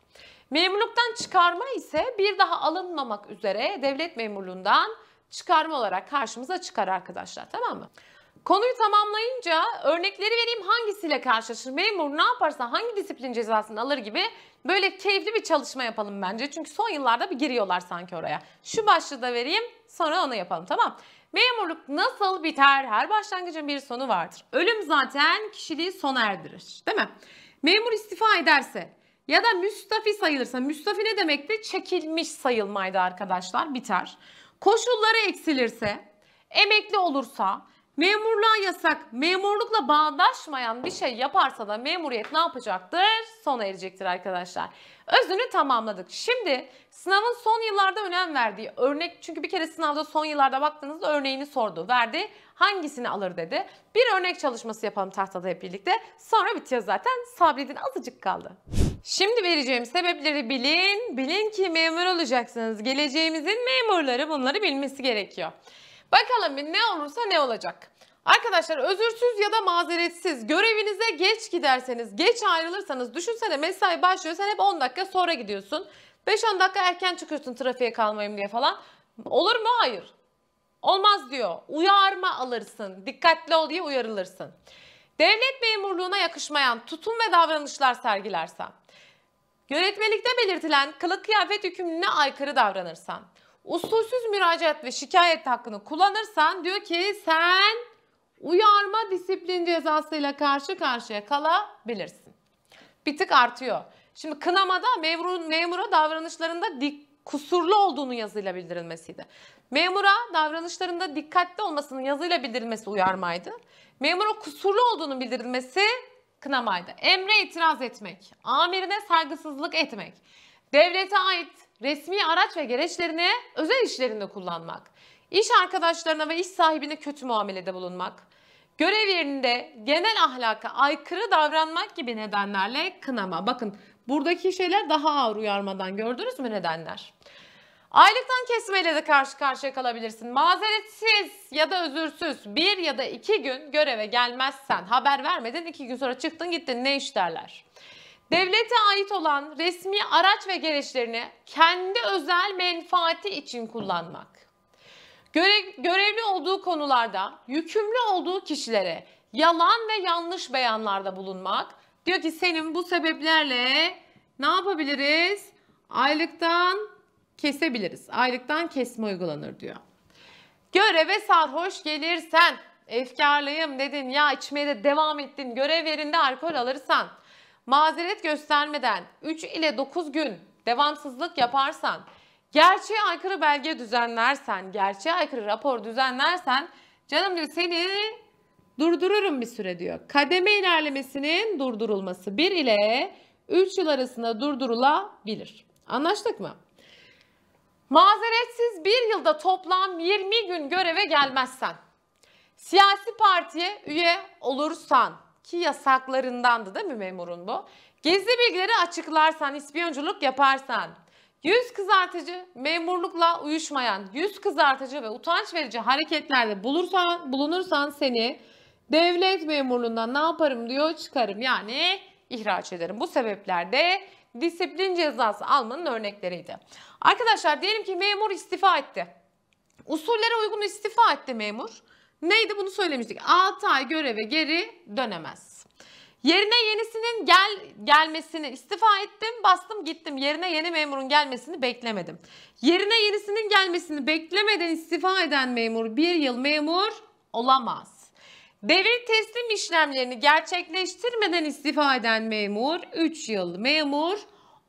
Memurluktan çıkarma ise bir daha alınmamak üzere devlet memurluğundan çıkarma olarak karşımıza çıkar arkadaşlar tamam mı? Konuyu tamamlayınca örnekleri vereyim hangisiyle karşılaşır memur ne yaparsa hangi disiplin cezasını alır gibi böyle keyifli bir çalışma yapalım bence. Çünkü son yıllarda bir giriyorlar sanki oraya. Şu başlığı da vereyim sonra onu yapalım tamam. Memurluk nasıl biter? Her başlangıcın bir sonu vardır. Ölüm zaten kişiliği sona erdirir değil mi? Memur istifa ederse ya da müstafi sayılırsa müstafi ne demekti? Çekilmiş sayılmaydı arkadaşlar biter. Koşulları eksilirse, emekli olursa, Memurluğa yasak, memurlukla bağdaşmayan bir şey yaparsa da memuriyet ne yapacaktır? Sona erecektir arkadaşlar. Özünü tamamladık. Şimdi sınavın son yıllarda önem verdiği örnek çünkü bir kere sınavda son yıllarda baktığınızda örneğini sordu. Verdi hangisini alır dedi. Bir örnek çalışması yapalım tahtada hep birlikte. Sonra bitiyor zaten. Sabredin azıcık kaldı. Şimdi vereceğim sebepleri bilin. Bilin ki memur olacaksınız. Geleceğimizin memurları bunları bilmesi gerekiyor. Bakalım ne olursa ne olacak. Arkadaşlar özürsüz ya da mazeretsiz görevinize geç giderseniz, geç ayrılırsanız düşünsene mesai başlıyor sen hep 10 dakika sonra gidiyorsun. 5-10 dakika erken çıkıyorsun trafiğe kalmayayım diye falan. Olur mu? Hayır. Olmaz diyor. Uyarma alırsın. Dikkatli ol diye uyarılırsın. Devlet memurluğuna yakışmayan tutum ve davranışlar sergilersen, yönetmelikte belirtilen kılık kıyafet hükümlülüğüne aykırı davranırsan, usulsüz müracaat ve şikayet hakkını kullanırsan diyor ki sen uyarma disiplin cezasıyla karşı karşıya kalabilirsin. Bir tık artıyor. Şimdi kınamada memurun, memura davranışlarında dik, kusurlu olduğunu yazıyla bildirilmesiydi. Memura davranışlarında dikkatli olmasının yazıyla bildirilmesi uyarmaydı. Memura kusurlu olduğunu bildirilmesi kınamaydı. Emre itiraz etmek, amirine saygısızlık etmek, devlete ait resmi araç ve gereçlerini özel işlerinde kullanmak, iş arkadaşlarına ve iş sahibine kötü muamelede bulunmak, görev yerinde genel ahlaka aykırı davranmak gibi nedenlerle kınama. Bakın buradaki şeyler daha ağır uyarmadan gördünüz mü nedenler? Aylıktan kesmeyle de karşı karşıya kalabilirsin. Mazeretsiz ya da özürsüz bir ya da iki gün göreve gelmezsen haber vermedin iki gün sonra çıktın gittin ne iş derler. Devlete ait olan resmi araç ve gereçlerini kendi özel menfaati için kullanmak. Görev, görevli olduğu konularda yükümlü olduğu kişilere yalan ve yanlış beyanlarda bulunmak. Diyor ki senin bu sebeplerle ne yapabiliriz? Aylıktan kesebiliriz. Aylıktan kesme uygulanır diyor. Göreve sarhoş gelirsen, efkarlıyım dedin ya içmeye de devam ettin, görev yerinde alkol alırsan, mazeret göstermeden 3 ile 9 gün devamsızlık yaparsan, gerçeğe aykırı belge düzenlersen, gerçeğe aykırı rapor düzenlersen canım diyor seni durdururum bir süre diyor. Kademe ilerlemesinin durdurulması 1 ile 3 yıl arasında durdurulabilir. Anlaştık mı? Mazeretsiz bir yılda toplam 20 gün göreve gelmezsen, siyasi partiye üye olursan, ki yasaklarındandı değil mi memurun bu? Gizli bilgileri açıklarsan, ispiyonculuk yaparsan, yüz kızartıcı, memurlukla uyuşmayan, yüz kızartıcı ve utanç verici hareketlerde bulursan, bulunursan seni devlet memurluğundan ne yaparım diyor çıkarım. Yani ihraç ederim. Bu sebeplerde disiplin cezası almanın örnekleriydi. Arkadaşlar diyelim ki memur istifa etti. Usullere uygun istifa etti memur. Neydi bunu söylemiştik. 6 ay göreve geri dönemez. Yerine yenisinin gel gelmesini istifa ettim, bastım gittim. Yerine yeni memurun gelmesini beklemedim. Yerine yenisinin gelmesini beklemeden istifa eden memur bir yıl memur olamaz. Devir teslim işlemlerini gerçekleştirmeden istifa eden memur 3 yıl memur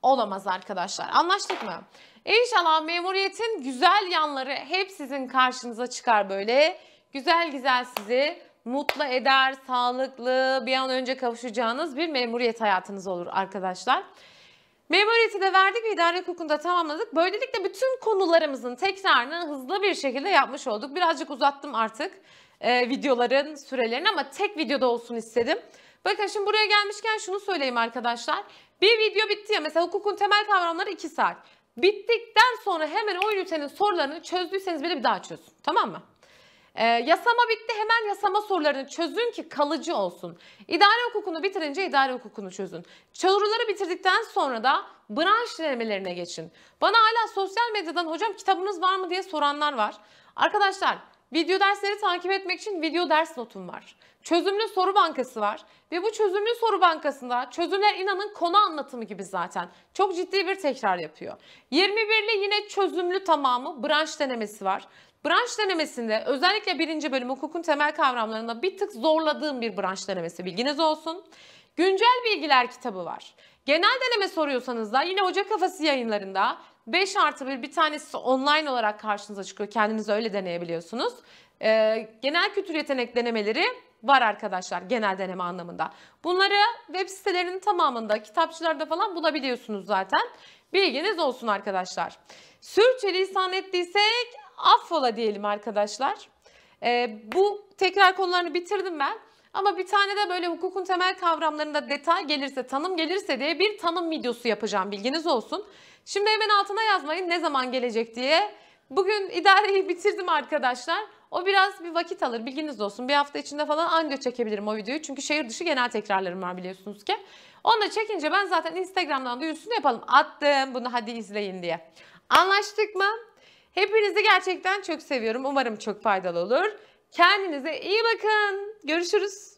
olamaz arkadaşlar. Anlaştık mı? İnşallah memuriyetin güzel yanları hep sizin karşınıza çıkar böyle güzel güzel sizi mutlu eder, sağlıklı, bir an önce kavuşacağınız bir memuriyet hayatınız olur arkadaşlar. Memuriyeti de verdik idare hukukunu da tamamladık. Böylelikle bütün konularımızın tekrarını hızlı bir şekilde yapmış olduk. Birazcık uzattım artık e, videoların sürelerini ama tek videoda olsun istedim. Bakın şimdi buraya gelmişken şunu söyleyeyim arkadaşlar. Bir video bitti ya mesela hukukun temel kavramları 2 saat. Bittikten sonra hemen o ünitenin sorularını çözdüyseniz bile bir daha çözün. Tamam mı? E, yasama bitti hemen yasama sorularını çözün ki kalıcı olsun. İdare hukukunu bitirince idare hukukunu çözün. Soruları bitirdikten sonra da branş denemelerine geçin. Bana hala sosyal medyadan hocam kitabınız var mı diye soranlar var. Arkadaşlar Video dersleri takip etmek için video ders notum var. Çözümlü soru bankası var. Ve bu çözümlü soru bankasında çözümler inanın konu anlatımı gibi zaten. Çok ciddi bir tekrar yapıyor. 21'li yine çözümlü tamamı branş denemesi var. Branş denemesinde özellikle birinci bölüm hukukun temel kavramlarında bir tık zorladığım bir branş denemesi bilginiz olsun. Güncel bilgiler kitabı var. Genel deneme soruyorsanız da yine Hoca Kafası yayınlarında 5 artı 1 bir tanesi online olarak karşınıza çıkıyor. Kendiniz öyle deneyebiliyorsunuz. Ee, genel kültür yetenek denemeleri var arkadaşlar genel deneme anlamında. Bunları web sitelerinin tamamında, kitapçılarda falan bulabiliyorsunuz zaten. Bilginiz olsun arkadaşlar. Sürçeli Sürçülisan ettiysek affola diyelim arkadaşlar. E, bu tekrar konularını bitirdim ben. Ama bir tane de böyle hukukun temel kavramlarında detay gelirse, tanım gelirse diye bir tanım videosu yapacağım bilginiz olsun. Şimdi hemen altına yazmayın ne zaman gelecek diye. Bugün idareyi bitirdim arkadaşlar. O biraz bir vakit alır bilginiz olsun. Bir hafta içinde falan anca çekebilirim o videoyu. Çünkü şehir dışı genel tekrarlarım var biliyorsunuz ki. Onu da çekince ben zaten Instagram'dan duyurusunu yapalım. Attım bunu hadi izleyin diye. Anlaştık mı? Hepinizi gerçekten çok seviyorum. Umarım çok faydalı olur. Kendinize iyi bakın. Görüşürüz.